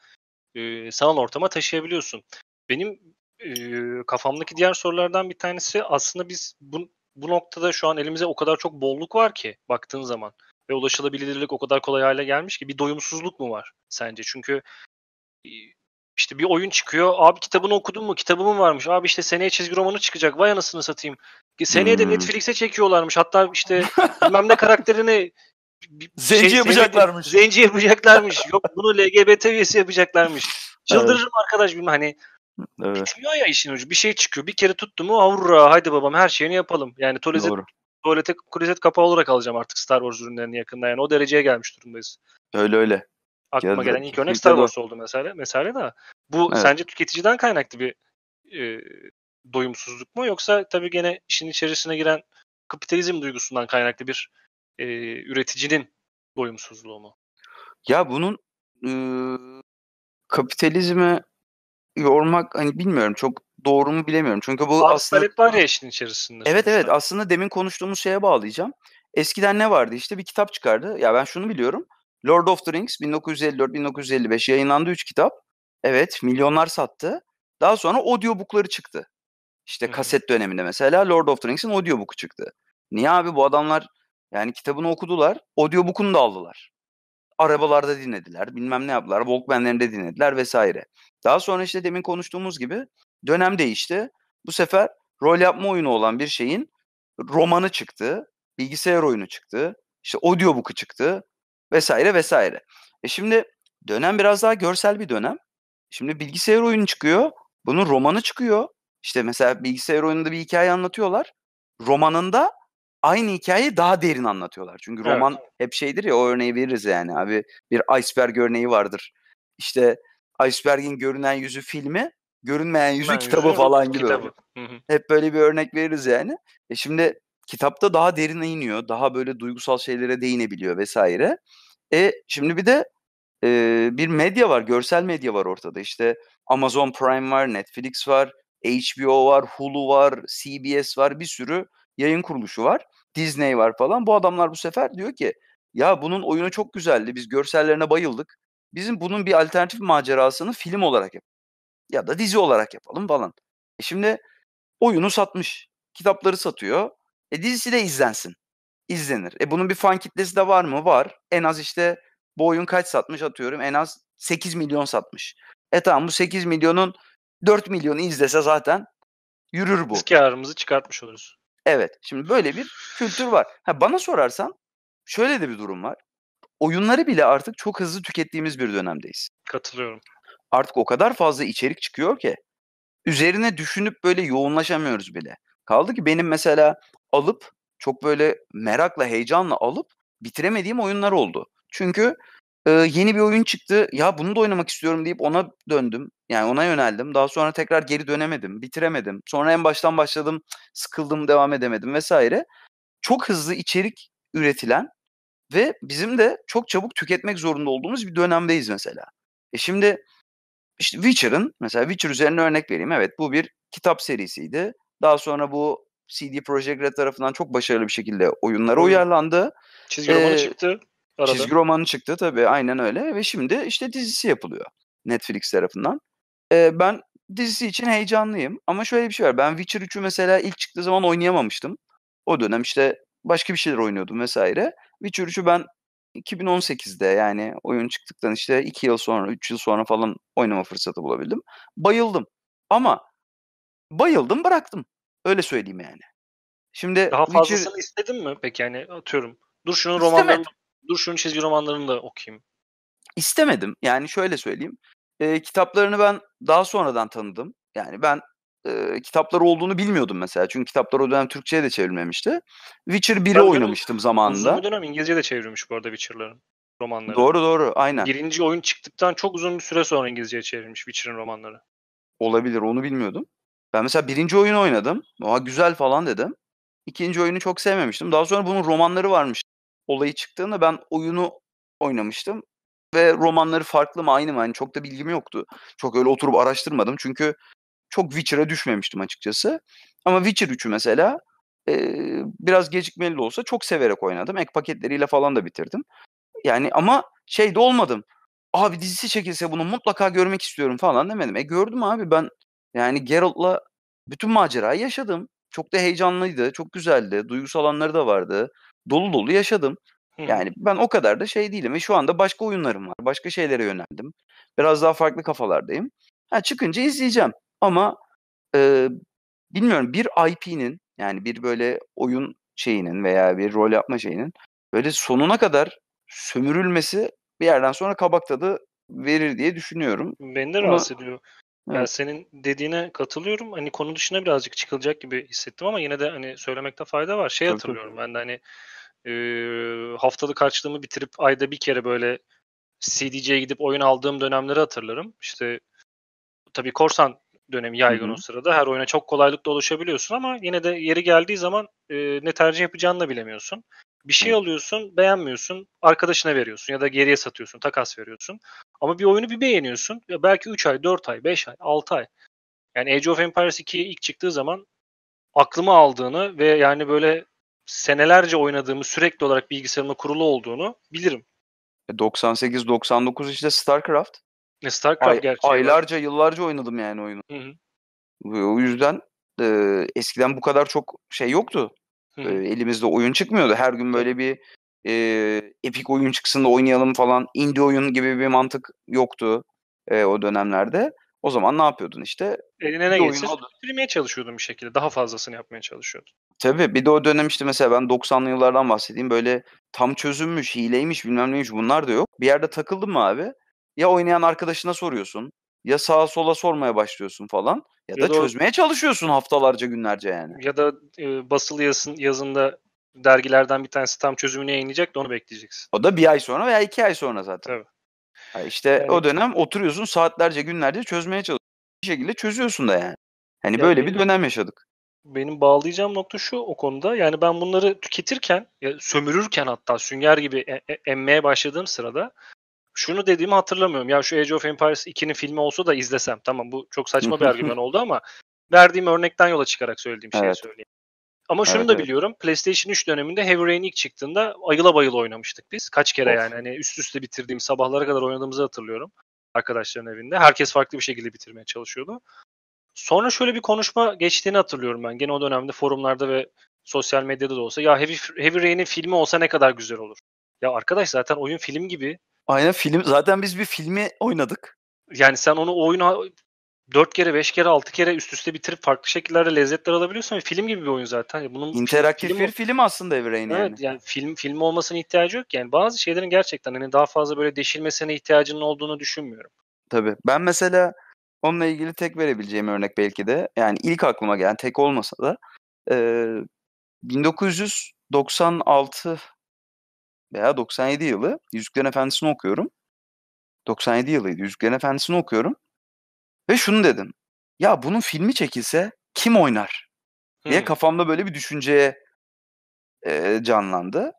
e, sanal ortama taşıyabiliyorsun. Benim e, kafamdaki diğer sorulardan bir tanesi aslında biz bu, bu noktada şu an elimize o kadar çok bolluk var ki baktığın zaman ve ulaşılabilirlik o kadar kolay hale gelmiş ki bir doyumsuzluk mu var sence? Çünkü e, işte bir oyun çıkıyor. Abi kitabını okudun mu? Kitabımın varmış. Abi işte seneye çizgi romanı çıkacak. Vay anasını satayım. Seneye de hmm. Netflix'e çekiyorlarmış. Hatta işte bilmem ne karakterini Zenci şey, yapacaklarmış. Zenci yapacaklarmış. Yok bunu LGBT üyesi yapacaklarmış. Çıldırırım evet. arkadaş bilmem hani. Evet. Bitmiyor ya işin ucu. Bir şey çıkıyor. Bir kere tuttu mu avra haydi babam her şeyini yapalım. Yani tuvalet, tuvalete klozet kapağı olarak alacağım artık Star Wars ürünlerini yakında. Yani o dereceye gelmiş durumdayız. Öyle öyle. Aklıma Geldi. gelen ilk örnek Star Wars oldu mesela. Mesela da bu evet. sence tüketiciden kaynaklı bir e, doyumsuzluk mu yoksa tabii gene işin içerisine giren kapitalizm duygusundan kaynaklı bir e, üreticinin doyumsuzluğu mu? Ya bunun e, kapitalizme yormak hani bilmiyorum çok doğru mu bilemiyorum. Çünkü bu Arz aslında talep var ya işin içerisinde. Evet evet aslında demin konuştuğumuz şeye bağlayacağım. Eskiden ne vardı işte bir kitap çıkardı. Ya ben şunu biliyorum. Lord of the Rings 1954-1955 yayınlandı 3 kitap. Evet milyonlar sattı. Daha sonra audiobookları çıktı. İşte kaset döneminde mesela Lord of the Rings'in audiobook'u çıktı. Niye abi bu adamlar yani kitabını okudular. Audiobook'unu da aldılar. Arabalarda dinlediler. Bilmem ne yaptılar. Walkman'lerinde dinlediler vesaire. Daha sonra işte demin konuştuğumuz gibi dönem değişti. Bu sefer rol yapma oyunu olan bir şeyin romanı çıktı. Bilgisayar oyunu çıktı. işte audiobook'u çıktı. Vesaire vesaire. E şimdi dönem biraz daha görsel bir dönem. Şimdi bilgisayar oyunu çıkıyor. Bunun romanı çıkıyor. İşte mesela bilgisayar oyununda bir hikaye anlatıyorlar. Romanında aynı hikayeyi daha derin anlatıyorlar. Çünkü evet. roman hep şeydir ya o örneği veririz yani abi bir iceberg örneği vardır. İşte iceberg'in görünen yüzü filmi, görünmeyen yüzü ben kitabı yüzü, falan gibi. Kitabı. Hep böyle bir örnek veririz yani. E şimdi kitapta daha derine iniyor, daha böyle duygusal şeylere değinebiliyor vesaire. E şimdi bir de e, bir medya var, görsel medya var ortada. İşte Amazon Prime var, Netflix var, HBO var, Hulu var, CBS var, bir sürü yayın kuruluşu var. Disney var falan. Bu adamlar bu sefer diyor ki ya bunun oyunu çok güzeldi. Biz görsellerine bayıldık. Bizim bunun bir alternatif macerasını film olarak yap ya da dizi olarak yapalım falan. E şimdi oyunu satmış. Kitapları satıyor. E dizisi de izlensin. İzlenir. E bunun bir fan kitlesi de var mı? Var. En az işte bu oyun kaç satmış atıyorum. En az 8 milyon satmış. E tamam bu 8 milyonun 4 milyonu izlese zaten yürür bu. Biz karımızı çıkartmış oluruz. Evet. Şimdi böyle bir kültür var. Ha, bana sorarsan şöyle de bir durum var. Oyunları bile artık çok hızlı tükettiğimiz bir dönemdeyiz. Katılıyorum. Artık o kadar fazla içerik çıkıyor ki üzerine düşünüp böyle yoğunlaşamıyoruz bile. Kaldı ki benim mesela alıp çok böyle merakla, heyecanla alıp bitiremediğim oyunlar oldu. Çünkü ee, yeni bir oyun çıktı. Ya bunu da oynamak istiyorum deyip ona döndüm. Yani ona yöneldim. Daha sonra tekrar geri dönemedim. Bitiremedim. Sonra en baştan başladım. Sıkıldım, devam edemedim vesaire. Çok hızlı içerik üretilen ve bizim de çok çabuk tüketmek zorunda olduğumuz bir dönemdeyiz mesela. E şimdi işte Witcher'ın mesela Witcher üzerine örnek vereyim. Evet bu bir kitap serisiydi. Daha sonra bu CD Projekt Red tarafından çok başarılı bir şekilde oyunlara Oyun. uyarlandı. Çizgi ee, çıktı. Arada. Çizgi romanı çıktı tabii aynen öyle ve şimdi işte dizisi yapılıyor Netflix tarafından. Ee, ben dizisi için heyecanlıyım ama şöyle bir şey var. Ben Witcher 3'ü mesela ilk çıktığı zaman oynayamamıştım. O dönem işte başka bir şeyler oynuyordum vesaire. Witcher 3'ü ben 2018'de yani oyun çıktıktan işte 2 yıl sonra 3 yıl sonra falan oynama fırsatı bulabildim. Bayıldım ama bayıldım bıraktım. Öyle söyleyeyim yani. Şimdi Daha fazlasını Witcher... istedin mi peki yani atıyorum. Dur şunun romanlarını dur şunun çizgi romanlarını da okuyayım. İstemedim. Yani şöyle söyleyeyim. E, kitaplarını ben daha sonradan tanıdım. Yani ben e, kitapları olduğunu bilmiyordum mesela. Çünkü kitaplar o dönem Türkçe'ye de çevrilmemişti. Witcher 1'i oynamıştım zamanında. Uzun bir dönem İngilizce de çevrilmiş bu arada Witcher'ların romanları. Doğru doğru aynen. Birinci oyun çıktıktan çok uzun bir süre sonra İngilizce'ye çevrilmiş Witcher'ın romanları. Olabilir onu bilmiyordum. Ben mesela birinci oyunu oynadım. Oha güzel falan dedim. İkinci oyunu çok sevmemiştim. Daha sonra bunun romanları varmış olayı çıktığında ben oyunu oynamıştım ve romanları farklı mı aynı mı yani çok da bilgim yoktu. Çok öyle oturup araştırmadım çünkü çok Witcher'a düşmemiştim açıkçası. Ama Witcher 3'ü mesela e, biraz gecikmeli olsa çok severek oynadım. Ek paketleriyle falan da bitirdim. Yani ama şey de olmadım. Abi dizisi çekilse bunu mutlaka görmek istiyorum falan demedim. E gördüm abi ben yani Geralt'la bütün macerayı yaşadım. Çok da heyecanlıydı, çok güzeldi. Duygusal anları da vardı dolu dolu yaşadım. Yani ben o kadar da şey değilim ve şu anda başka oyunlarım var. Başka şeylere yöneldim. Biraz daha farklı kafalardayım. Ha, çıkınca izleyeceğim. Ama e, bilmiyorum bir IP'nin yani bir böyle oyun şeyinin veya bir rol yapma şeyinin böyle sonuna kadar sömürülmesi bir yerden sonra kabak tadı verir diye düşünüyorum. Beni de Ama... rahatsız ediyor. Evet. senin dediğine katılıyorum. Hani konu dışına birazcık çıkılacak gibi hissettim ama yine de hani söylemekte fayda var. Şey hatırlıyorum ben de hani e, haftalık harçlığımı bitirip ayda bir kere böyle CDC'ye gidip oyun aldığım dönemleri hatırlarım. İşte tabii korsan dönemi yaygın Hı-hı. o sırada. Her oyuna çok kolaylıkla ulaşabiliyorsun ama yine de yeri geldiği zaman e, ne tercih yapacağını da bilemiyorsun. Bir şey alıyorsun, beğenmiyorsun, arkadaşına veriyorsun ya da geriye satıyorsun, takas veriyorsun. Ama bir oyunu bir beğeniyorsun. Ya belki 3 ay, 4 ay, 5 ay, 6 ay. Yani Age of Empires 2 ilk çıktığı zaman aklımı aldığını ve yani böyle senelerce oynadığımı sürekli olarak bilgisayarımda kurulu olduğunu bilirim. 98-99 e, işte StarCraft. Ne StarCraft Ay, gerçekten. Aylarca, yıllarca oynadım yani oyunu. Hı hı. O yüzden e, eskiden bu kadar çok şey yoktu. Hı e, hı. E, elimizde oyun çıkmıyordu. Her gün böyle bir e, epik oyun çıksın da oynayalım falan. Indie oyun gibi bir mantık yoktu e, o dönemlerde. O zaman ne yapıyordun işte? Eline ne gelirse bitirmeye çalışıyordun bir şekilde. Daha fazlasını yapmaya çalışıyordum. Tabii bir de o dönem işte mesela ben 90'lı yıllardan bahsedeyim. Böyle tam çözülmüş, hileymiş bilmem neymiş bunlar da yok. Bir yerde takıldın mı abi? Ya oynayan arkadaşına soruyorsun. Ya sağa sola sormaya başlıyorsun falan. Ya, ya da, da çözmeye çalışıyorsun haftalarca günlerce yani. Ya da e, basılı yazın, yazında dergilerden bir tanesi tam çözümünü yayınlayacak da onu bekleyeceksin. O da bir ay sonra veya iki ay sonra zaten. Tabii. Ya işte evet. o dönem oturuyorsun saatlerce günlerce çözmeye çalışıyorsun. Bir şekilde çözüyorsun da yani. Hani ya böyle benim, bir dönem yaşadık. Benim bağlayacağım nokta şu o konuda. Yani ben bunları tüketirken, sömürürken hatta sünger gibi e, e, emmeye başladığım sırada şunu dediğimi hatırlamıyorum. Ya şu Age of Empires 2'nin filmi olsa da izlesem. Tamam bu çok saçma bir argüman oldu ama verdiğim örnekten yola çıkarak söylediğim şeyi evet. söyleyeyim. Ama şunu evet, da evet. biliyorum. PlayStation 3 döneminde Heavy Rain ilk çıktığında ayıla bayıla oynamıştık biz. Kaç kere of. yani hani üst üste bitirdiğim sabahlara kadar oynadığımızı hatırlıyorum. Arkadaşların evinde. Herkes farklı bir şekilde bitirmeye çalışıyordu. Sonra şöyle bir konuşma geçtiğini hatırlıyorum ben. Gene o dönemde forumlarda ve sosyal medyada da olsa. Ya Heavy, Heavy Rain'in filmi olsa ne kadar güzel olur. Ya arkadaş zaten oyun film gibi. Aynen film. Zaten biz bir filmi oynadık. Yani sen onu oyuna 4 kere, 5 kere, 6 kere üst üste bitirip farklı şekillerde lezzetler alabiliyorsun. Film gibi bir oyun zaten. Bunun interaktif film, bir film aslında Evrane yani. Evet yani film film olmasına ihtiyacı yok. Yani bazı şeylerin gerçekten hani daha fazla böyle deşilmesine ihtiyacının olduğunu düşünmüyorum. Tabii. Ben mesela onunla ilgili tek verebileceğim örnek belki de yani ilk aklıma gelen tek olmasa da e, 1996 veya 97 yılı Yüzüklerin Efendisi'ni okuyorum. 97 yılıydı. Yüzüklerin Efendisi'ni okuyorum. Ve şunu dedim. Ya bunun filmi çekilse kim oynar? Diye kafamda böyle bir düşünceye e, canlandı.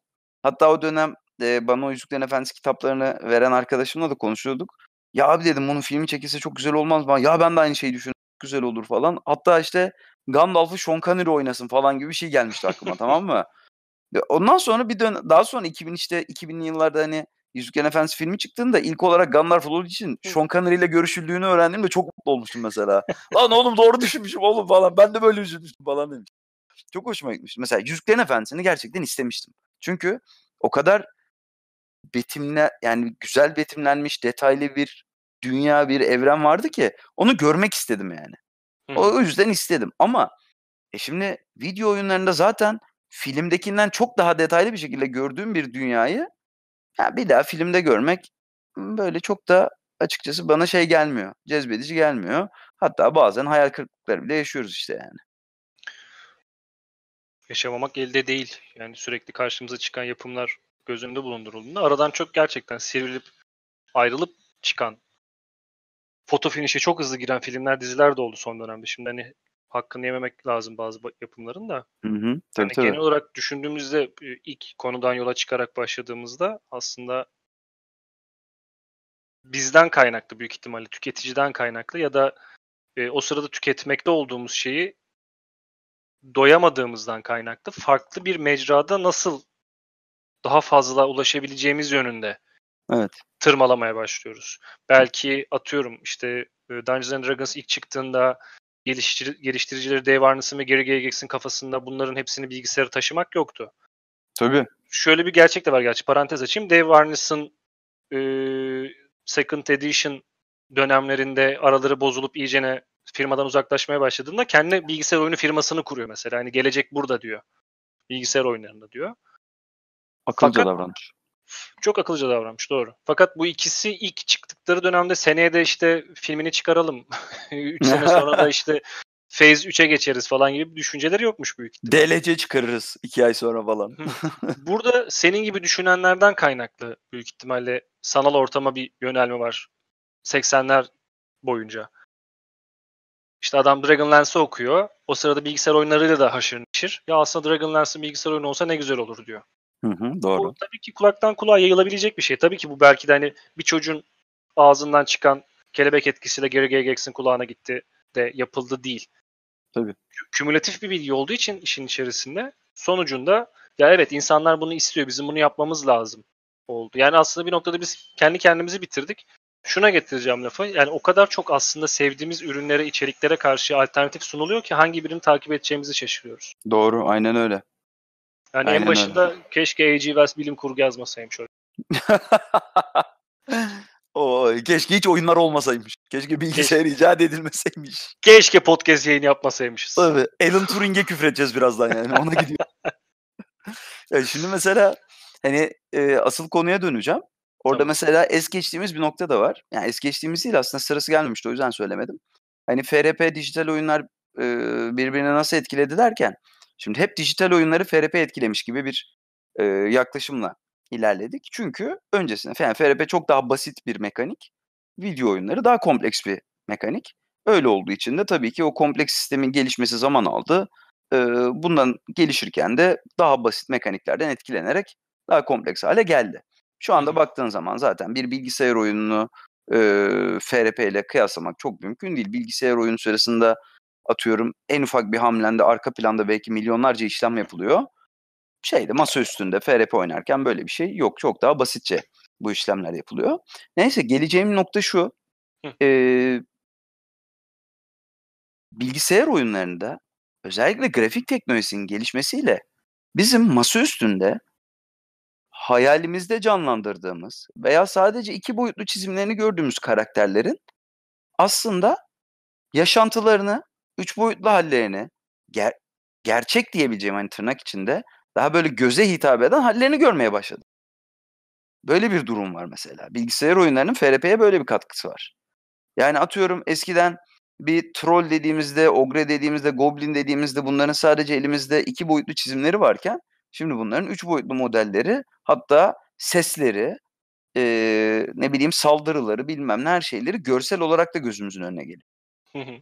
Hatta o dönem e, bana o Yüzüklerin Efendisi kitaplarını veren arkadaşımla da konuşuyorduk. Ya abi dedim bunun filmi çekilse çok güzel olmaz mı? Ya ben de aynı şeyi düşünüyorum. Güzel olur falan. Hatta işte Gandalf'ı Sean Connery oynasın falan gibi bir şey gelmişti aklıma tamam mı? Ondan sonra bir dön daha sonra 2000 işte 2000'li yıllarda hani Yüzüklerin Efendisi filmi çıktığında ilk olarak Gunnar Florian için Sean Connery ile görüşüldüğünü öğrendim de çok mutlu olmuştum mesela. Lan oğlum doğru düşünmüşüm oğlum falan. Ben de böyle üzülmüştüm falan demiş. Çok hoşuma gitmişti. Mesela Yüzüklerin Efendisi'ni gerçekten istemiştim. Çünkü o kadar betimle yani güzel betimlenmiş detaylı bir dünya bir evren vardı ki onu görmek istedim yani. O yüzden istedim ama e şimdi video oyunlarında zaten filmdekinden çok daha detaylı bir şekilde gördüğüm bir dünyayı ya bir daha filmde görmek böyle çok da açıkçası bana şey gelmiyor. Cezbedici gelmiyor. Hatta bazen hayal kırıklıkları bile yaşıyoruz işte yani. Yaşamamak elde değil. Yani sürekli karşımıza çıkan yapımlar göz önünde bulundurulduğunda aradan çok gerçekten sivrilip ayrılıp çıkan foto finişe çok hızlı giren filmler, diziler de oldu son dönemde. Şimdi hani hakkını yememek lazım bazı yapımların da. Hı hı, tabii, yani tabii. Genel olarak düşündüğümüzde ilk konudan yola çıkarak başladığımızda aslında bizden kaynaklı büyük ihtimalle tüketiciden kaynaklı ya da e, o sırada tüketmekte olduğumuz şeyi doyamadığımızdan kaynaklı farklı bir mecrada nasıl daha fazla ulaşabileceğimiz yönünde evet. tırmalamaya başlıyoruz. Belki atıyorum işte Dungeons and Dragons ilk çıktığında geliştir, geliştiricileri Dave Arneson ve Gary Gygax'in kafasında bunların hepsini bilgisayara taşımak yoktu. Tabii. Şöyle bir gerçek de var gerçi parantez açayım. Dave Arnison e, Second Edition dönemlerinde araları bozulup iyicene firmadan uzaklaşmaya başladığında kendi bilgisayar oyunu firmasını kuruyor mesela. Hani gelecek burada diyor. Bilgisayar oyunlarında diyor. Akılcı davranmış. Çok akılcı davranmış doğru. Fakat bu ikisi ilk çık çıktıkları dönemde seneye de işte filmini çıkaralım. 3 sene sonra da işte Phase 3'e geçeriz falan gibi düşünceleri yokmuş büyük ihtimalle. DLC çıkarırız 2 ay sonra falan. Burada senin gibi düşünenlerden kaynaklı büyük ihtimalle sanal ortama bir yönelme var. 80'ler boyunca. İşte adam Dragonlance'ı okuyor. O sırada bilgisayar oyunlarıyla da haşır neşir. Ya aslında Dragonlance'ın bilgisayar oyunu olsa ne güzel olur diyor. Hı hı, doğru. Bu tabii ki kulaktan kulağa yayılabilecek bir şey. Tabii ki bu belki de hani bir çocuğun ağzından çıkan kelebek etkisiyle Gary Gygax'in kulağına gitti de yapıldı değil. Tabii. Kümülatif bir bilgi olduğu için işin içerisinde sonucunda ya evet insanlar bunu istiyor bizim bunu yapmamız lazım oldu. Yani aslında bir noktada biz kendi kendimizi bitirdik. Şuna getireceğim lafı. Yani o kadar çok aslında sevdiğimiz ürünlere, içeriklere karşı alternatif sunuluyor ki hangi birini takip edeceğimizi şaşırıyoruz. Doğru, aynen öyle. Yani aynen en başında öyle. keşke A.G. Wells bilim kurgu yazmasaymış öyle. Oo, keşke hiç oyunlar olmasaymış. Keşke bilgisayar keşke. icat edilmeseymiş. Keşke podcast yayını yapmasaymışız. Tabii. Alan Turing'e küfredeceğiz birazdan yani. Ona gidiyor. yani şimdi mesela hani e, asıl konuya döneceğim. Orada Tabii. mesela es geçtiğimiz bir nokta da var. Yani es geçtiğimiz değil aslında sırası gelmemişti o yüzden söylemedim. Hani FRP dijital oyunlar e, birbirine nasıl etkiledi derken şimdi hep dijital oyunları FRP etkilemiş gibi bir e, yaklaşımla ilerledik. Çünkü öncesinde yani FRP çok daha basit bir mekanik. Video oyunları daha kompleks bir mekanik. Öyle olduğu için de tabii ki o kompleks sistemin gelişmesi zaman aldı. Ee, bundan gelişirken de daha basit mekaniklerden etkilenerek daha kompleks hale geldi. Şu anda baktığın zaman zaten bir bilgisayar oyununu e, FRP ile kıyaslamak çok mümkün değil. Bilgisayar oyunu sırasında atıyorum en ufak bir hamlende arka planda belki milyonlarca işlem yapılıyor şeyde masa üstünde FRP oynarken böyle bir şey yok. Çok daha basitçe bu işlemler yapılıyor. Neyse geleceğim nokta şu. E, bilgisayar oyunlarında özellikle grafik teknolojisinin gelişmesiyle bizim masa üstünde hayalimizde canlandırdığımız veya sadece iki boyutlu çizimlerini gördüğümüz karakterlerin aslında yaşantılarını, üç boyutlu hallerini, ger- gerçek diyebileceğim hani tırnak içinde daha böyle göze hitap eden hallerini görmeye başladı. Böyle bir durum var mesela. Bilgisayar oyunlarının FRP'ye böyle bir katkısı var. Yani atıyorum eskiden bir troll dediğimizde, ogre dediğimizde, goblin dediğimizde bunların sadece elimizde iki boyutlu çizimleri varken şimdi bunların üç boyutlu modelleri hatta sesleri, e, ne bileyim saldırıları bilmem ne her şeyleri görsel olarak da gözümüzün önüne geliyor.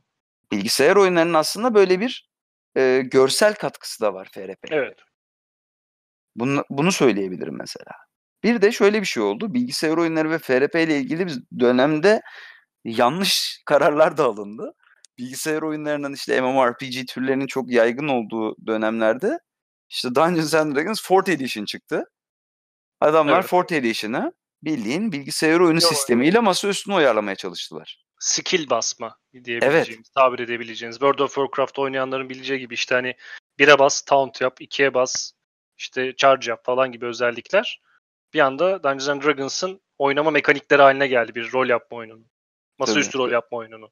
Bilgisayar oyunlarının aslında böyle bir e, görsel katkısı da var FRP. Evet. Bunu, bunu söyleyebilirim mesela. Bir de şöyle bir şey oldu. Bilgisayar oyunları ve FRP ile ilgili bir dönemde yanlış kararlar da alındı. Bilgisayar oyunlarının işte MMORPG türlerinin çok yaygın olduğu dönemlerde işte Dungeons and Dragons 4th Edition çıktı. Adamlar evet. 4th Edition'ı bildiğin bilgisayar oyunu Yo, sistemiyle masa üstüne uyarlamaya çalıştılar. Skill basma diyebileceğimiz, evet. tabir edebileceğiniz. World of Warcraft oynayanların bileceği gibi işte hani 1'e bas, taunt yap, 2'ye bas, işte charge yap falan gibi özellikler bir anda Dungeons and Dragons'ın oynama mekanikleri haline geldi bir rol yapma oyununun. Masaüstü Tabii. rol yapma oyununun.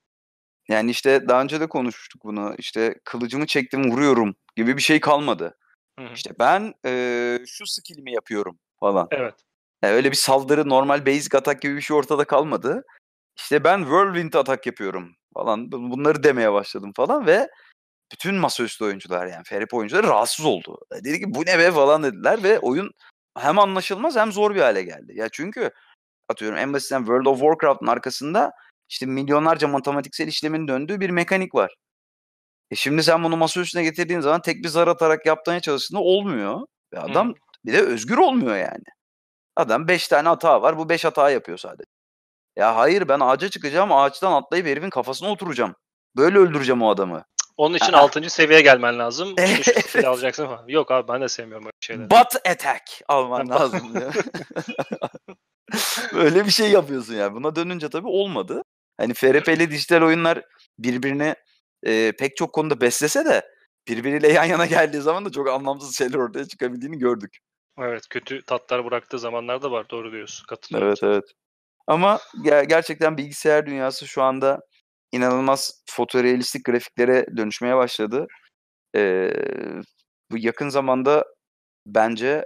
Yani işte daha önce de konuştuk bunu. İşte kılıcımı çektim vuruyorum gibi bir şey kalmadı. Hı-hı. İşte ben e, şu skillimi yapıyorum falan. Evet. Yani e, öyle bir saldırı normal basic atak gibi bir şey ortada kalmadı. İşte ben whirlwind atak yapıyorum falan. Bunları demeye başladım falan ve bütün masaüstü oyuncular yani Ferip oyuncuları rahatsız oldu. E, dedi ki bu ne be falan dediler ve oyun hem anlaşılmaz hem zor bir hale geldi. Ya çünkü atıyorum en basitinden World of Warcraft'ın arkasında işte milyonlarca matematiksel işlemin döndüğü bir mekanik var. E şimdi sen bunu masa üstüne getirdiğin zaman tek bir zar atarak yapmaya çalıştığında olmuyor. Ve adam hmm. bir de özgür olmuyor yani. Adam 5 tane hata var. Bu 5 hata yapıyor sadece. Ya hayır ben ağaca çıkacağım. Ağaçtan atlayıp herifin kafasına oturacağım. Böyle öldüreceğim o adamı. Onun için 6. seviyeye gelmen lazım. İşte alacaksın falan. Yok abi ben de sevmiyorum böyle şeyleri. Bat attack alman lazım Böyle bir şey yapıyorsun yani. Buna dönünce tabii olmadı. Hani FRP'li dijital oyunlar birbirini e, pek çok konuda beslese de birbiriyle yan yana geldiği zaman da çok anlamsız şeyler ortaya çıkabildiğini gördük. Evet kötü tatlar bıraktığı zamanlar da var doğru diyorsun. Katılıyorum. Evet evet. Ama ger- gerçekten bilgisayar dünyası şu anda inanılmaz fotorealistik grafiklere dönüşmeye başladı. E, bu yakın zamanda bence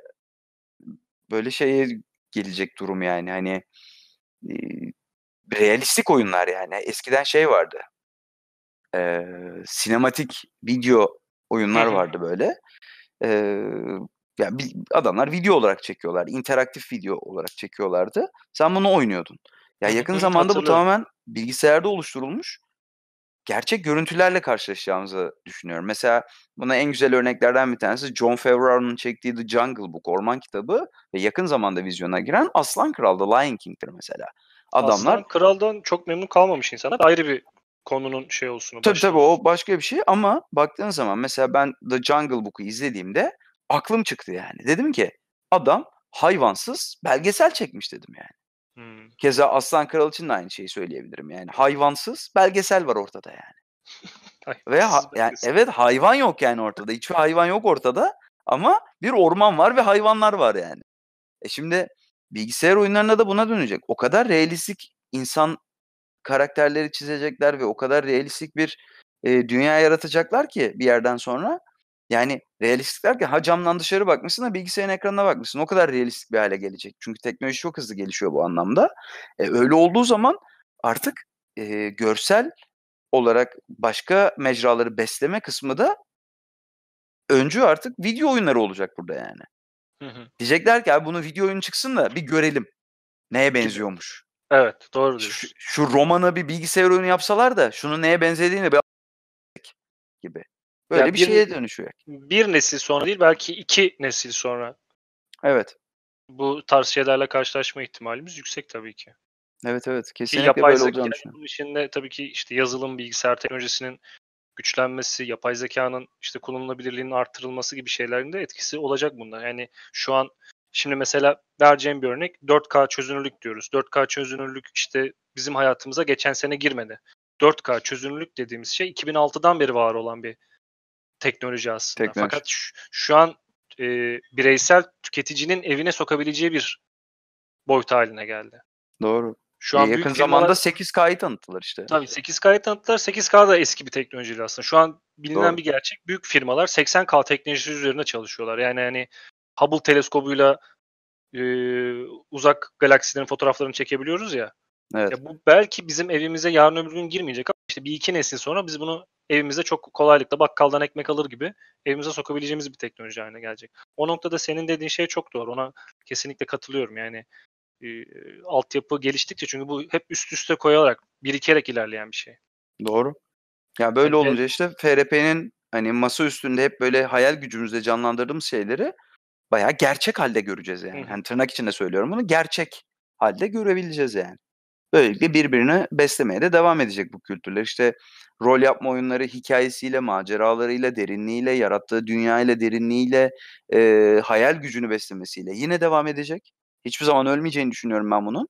böyle şeye gelecek durum yani hani e, realistik oyunlar yani. Eskiden şey vardı. E, sinematik video oyunlar vardı böyle. E, yani adamlar video olarak çekiyorlar. interaktif video olarak çekiyorlardı. Sen bunu oynuyordun. Ya yakın zamanda bu tamamen bilgisayarda oluşturulmuş gerçek görüntülerle karşılaşacağımızı düşünüyorum. Mesela buna en güzel örneklerden bir tanesi John Favreau'nun çektiği The Jungle Book orman kitabı ve yakın zamanda vizyona giren Aslan Kralda Lion King'tir mesela. Adamlar Aslan Kral'dan çok memnun kalmamış insanlar. Ayrı bir konunun şey olsun. Tabii tabii o başka bir şey ama baktığın zaman mesela ben The Jungle Book'u izlediğimde aklım çıktı yani. Dedim ki adam hayvansız belgesel çekmiş dedim yani. Hmm. Keza Aslan Kral için de aynı şeyi söyleyebilirim. Yani hayvansız belgesel var ortada yani. Ve ha- yani evet hayvan yok yani ortada. Hiçbir hayvan yok ortada ama bir orman var ve hayvanlar var yani. E şimdi bilgisayar oyunlarına da buna dönecek. O kadar realistik insan karakterleri çizecekler ve o kadar realistik bir e, dünya yaratacaklar ki bir yerden sonra yani realistik derken ha camdan dışarı bakmışsın ha bilgisayarın ekranına bakmışsın. O kadar realistik bir hale gelecek. Çünkü teknoloji çok hızlı gelişiyor bu anlamda. E, öyle olduğu zaman artık e, görsel olarak başka mecraları besleme kısmı da öncü artık video oyunları olacak burada yani. Diyecekler ki abi bunu video oyunu çıksın da bir görelim. Neye benziyormuş? Evet doğru diyorsun. Şu, şu romanı bir bilgisayar oyunu yapsalar da şunu neye benzediğini bir gibi. Böyle yani bir, bir şeye dönüşüyor. Bir nesil sonra değil belki iki nesil sonra. Evet. Bu tarz şeylerle karşılaşma ihtimalimiz yüksek tabii ki. Evet evet kesinlikle ki yapay böyle olacağını düşünüyorum. içinde tabii ki işte yazılım, bilgisayar teknolojisinin güçlenmesi, yapay zekanın işte kullanılabilirliğinin artırılması gibi şeylerin de etkisi olacak bundan. Yani şu an şimdi mesela vereceğim bir örnek 4K çözünürlük diyoruz. 4K çözünürlük işte bizim hayatımıza geçen sene girmedi. 4K çözünürlük dediğimiz şey 2006'dan beri var olan bir teknoloji aslında. Teknoloji. Fakat şu, şu an e, bireysel tüketicinin evine sokabileceği bir boyut haline geldi. Doğru. Şu e, an yakın firmalar... zamanda 8K'yı tanıttılar işte. Tabii 8K'yı tanıttılar. 8K da eski bir teknolojiyle aslında. Şu an bilinen Doğru. bir gerçek. Büyük firmalar 80K teknolojisi üzerine çalışıyorlar. Yani hani Hubble teleskobuyla e, uzak galaksilerin fotoğraflarını çekebiliyoruz ya. Evet. Ya bu belki bizim evimize yarın öbür gün girmeyecek ama işte bir iki nesil sonra biz bunu evimize çok kolaylıkla bakkaldan ekmek alır gibi evimize sokabileceğimiz bir teknoloji haline gelecek. O noktada senin dediğin şey çok doğru. Ona kesinlikle katılıyorum. Yani e, altyapı geliştikçe çünkü bu hep üst üste koyarak birikerek ilerleyen bir şey. Doğru. Ya böyle evet. olunca işte FRP'nin hani masa üstünde hep böyle hayal gücümüzle canlandırdığımız şeyleri bayağı gerçek halde göreceğiz yani. Hı. Hani, tırnak içinde söylüyorum bunu. Gerçek halde görebileceğiz yani. Böylelikle birbirini beslemeye de devam edecek bu kültürler. İşte rol yapma oyunları hikayesiyle, maceralarıyla, derinliğiyle, yarattığı dünya ile derinliğiyle, e, hayal gücünü beslemesiyle yine devam edecek. Hiçbir zaman ölmeyeceğini düşünüyorum ben bunun.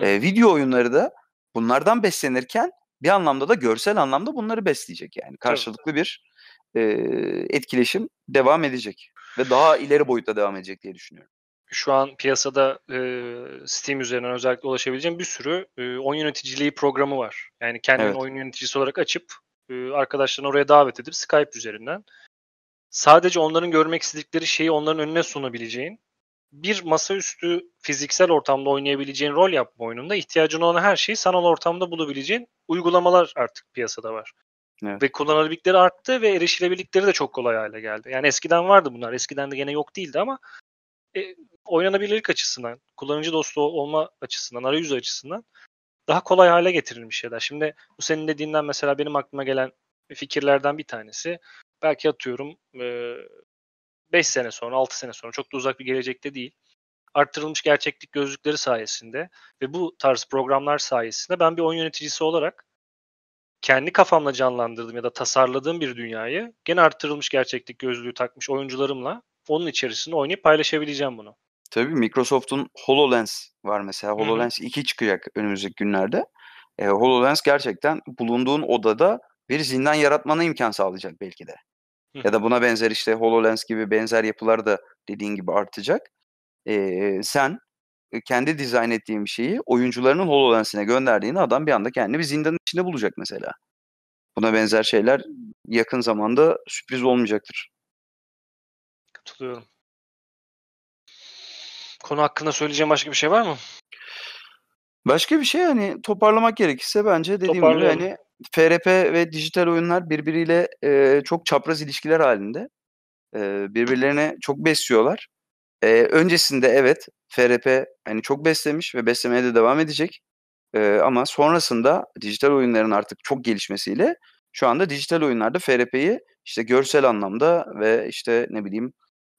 E, video oyunları da bunlardan beslenirken bir anlamda da görsel anlamda bunları besleyecek yani. Karşılıklı bir e, etkileşim devam edecek ve daha ileri boyutta devam edecek diye düşünüyorum şu an piyasada e, Steam üzerinden özellikle ulaşabileceğim bir sürü e, oyun yöneticiliği programı var. Yani kendini evet. oyun yöneticisi olarak açıp e, arkadaşlarını oraya davet edip Skype üzerinden sadece onların görmek istedikleri şeyi onların önüne sunabileceğin bir masaüstü fiziksel ortamda oynayabileceğin rol yapma oyununda ihtiyacın olan her şeyi sanal ortamda bulabileceğin uygulamalar artık piyasada var. Evet. Ve kullanılabilirlikleri arttı ve erişilebilikleri de çok kolay hale geldi. Yani eskiden vardı bunlar. Eskiden de gene yok değildi ama e, oynanabilirlik açısından, kullanıcı dostu olma açısından, arayüz açısından daha kolay hale getirilmiş şeyler. Şimdi bu senin dediğinden mesela benim aklıma gelen fikirlerden bir tanesi. Belki atıyorum 5 e, sene sonra, 6 sene sonra çok da uzak bir gelecekte değil. Arttırılmış gerçeklik gözlükleri sayesinde ve bu tarz programlar sayesinde ben bir oyun yöneticisi olarak kendi kafamla canlandırdığım ya da tasarladığım bir dünyayı gene arttırılmış gerçeklik gözlüğü takmış oyuncularımla onun içerisinde oynayıp paylaşabileceğim bunu. Tabii Microsoft'un HoloLens var mesela. HoloLens Hı-hı. 2 çıkacak önümüzdeki günlerde. E, HoloLens gerçekten bulunduğun odada bir zindan yaratmana imkan sağlayacak belki de. Hı. Ya da buna benzer işte HoloLens gibi benzer yapılar da dediğin gibi artacak. Ee, sen e, kendi dizayn ettiğin şeyi oyuncularının HoloLens'ine gönderdiğini adam bir anda kendini bir zindanın içinde bulacak mesela. Buna benzer şeyler yakın zamanda sürpriz olmayacaktır. Katılıyorum. Konu hakkında söyleyeceğim başka bir şey var mı? Başka bir şey hani toparlamak gerekirse bence dediğim gibi hani FRP ve dijital oyunlar birbiriyle e, çok çapraz ilişkiler halinde. E, birbirlerine çok besliyorlar. E, öncesinde evet FRP hani çok beslemiş ve beslemeye de devam edecek. E, ama sonrasında dijital oyunların artık çok gelişmesiyle şu anda dijital oyunlarda FRP'yi işte görsel anlamda ve işte ne bileyim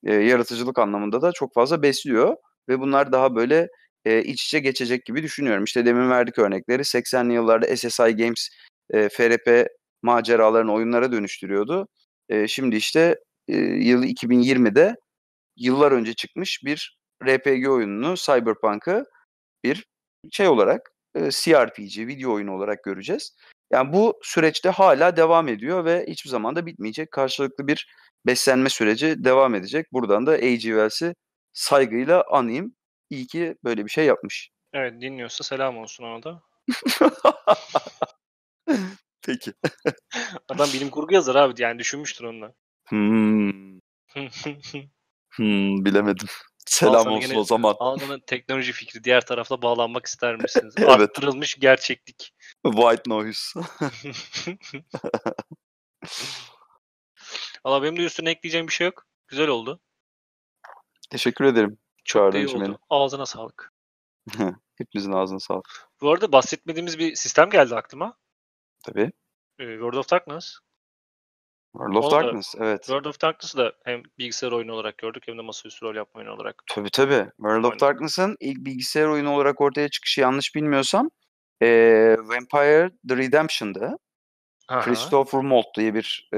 e, yaratıcılık anlamında da çok fazla besliyor ve bunlar daha böyle e, iç içe geçecek gibi düşünüyorum. İşte demin verdik örnekleri 80'li yıllarda SSI Games e, FRP maceralarını oyunlara dönüştürüyordu. E, şimdi işte e, yıl 2020'de yıllar önce çıkmış bir RPG oyununu Cyberpunk'ı bir şey olarak e, CRPG video oyunu olarak göreceğiz. Yani bu süreçte hala devam ediyor ve hiçbir zaman da bitmeyecek. Karşılıklı bir beslenme süreci devam edecek. Buradan da AGVL'si saygıyla anayım. İyi ki böyle bir şey yapmış. Evet dinliyorsa selam olsun ona da. Peki. Adam bilim kurgu yazar abi yani düşünmüştür onunla. Hmm. hmm, bilemedim. Selam olsun o zaman. Alman'ın teknoloji fikri diğer tarafla bağlanmak ister misiniz? evet. Arttırılmış gerçeklik. White noise. Valla benim de üstüne ekleyeceğim bir şey yok. Güzel oldu. Teşekkür ederim. Çok iyi Beni. Ağzına sağlık. Hepimizin ağzına sağlık. Bu arada bahsetmediğimiz bir sistem geldi aklıma. Tabii. Ee, World of Darkness. World of Onu da- Darkness evet. World of Darkness'ı da hem bilgisayar oyunu olarak gördük hem de masaüstü rol yapma oyunu olarak. Tabii tabii. World of Darkness'ın ilk bilgisayar oyunu olarak ortaya çıkışı yanlış bilmiyorsam eee, Vampire the Redemption'dı. Aha. Christopher Malt diye bir e,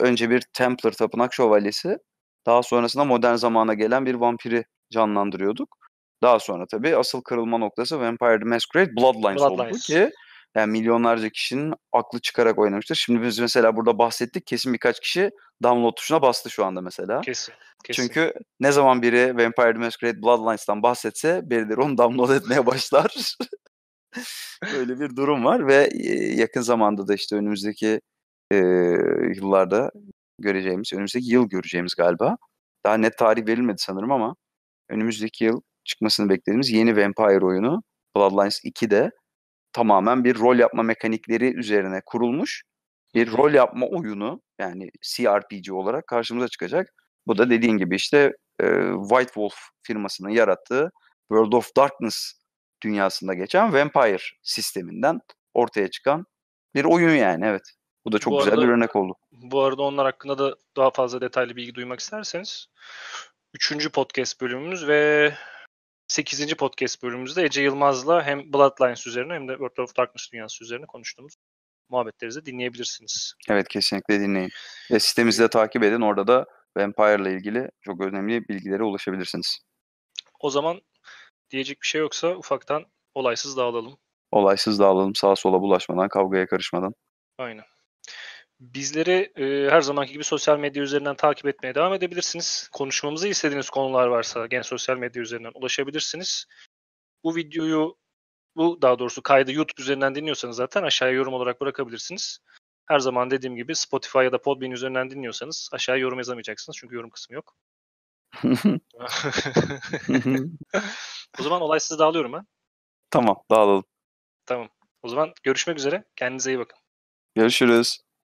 önce bir Templar tapınak şövalyesi daha sonrasında modern zamana gelen bir vampiri canlandırıyorduk. Daha sonra tabii asıl kırılma noktası Vampire the Masquerade Bloodlines, oldu ki yani milyonlarca kişinin aklı çıkarak oynamıştır. Şimdi biz mesela burada bahsettik. Kesin birkaç kişi download tuşuna bastı şu anda mesela. Kesin. kesin. Çünkü ne zaman biri Vampire the Masquerade Bloodlines'tan bahsetse birileri onu download etmeye başlar. Böyle bir durum var ve e, yakın zamanda da işte önümüzdeki e, yıllarda göreceğimiz, önümüzdeki yıl göreceğimiz galiba. Daha net tarih verilmedi sanırım ama önümüzdeki yıl çıkmasını beklediğimiz yeni Vampire oyunu Bloodlines 2'de tamamen bir rol yapma mekanikleri üzerine kurulmuş bir rol yapma oyunu yani CRPG olarak karşımıza çıkacak. Bu da dediğin gibi işte e, White Wolf firmasının yarattığı World of Darkness dünyasında geçen Vampire sisteminden ortaya çıkan bir oyun yani evet. Bu da çok bu güzel arada, bir örnek oldu. Bu arada onlar hakkında da daha fazla detaylı bilgi duymak isterseniz üçüncü podcast bölümümüz ve 8. podcast bölümümüzde Ece Yılmaz'la hem Bloodlines üzerine hem de World of Darkness dünyası üzerine konuştuğumuz muhabbetlerinizi dinleyebilirsiniz. Evet kesinlikle dinleyin. Ve sitemizi de takip edin. Orada da Vampire'la ilgili çok önemli bilgilere ulaşabilirsiniz. O zaman diyecek bir şey yoksa ufaktan olaysız dağılalım. Olaysız dağılalım sağa sola bulaşmadan, kavgaya karışmadan. Aynen. Bizleri e, her zamanki gibi sosyal medya üzerinden takip etmeye devam edebilirsiniz. Konuşmamızı istediğiniz konular varsa gene sosyal medya üzerinden ulaşabilirsiniz. Bu videoyu, bu daha doğrusu kaydı YouTube üzerinden dinliyorsanız zaten aşağıya yorum olarak bırakabilirsiniz. Her zaman dediğim gibi Spotify ya da Podbean üzerinden dinliyorsanız aşağıya yorum yazamayacaksınız çünkü yorum kısmı yok. o zaman olay sizi dağılıyorum ha. Tamam dağılalım. Tamam. O zaman görüşmek üzere. Kendinize iyi bakın. Görüşürüz.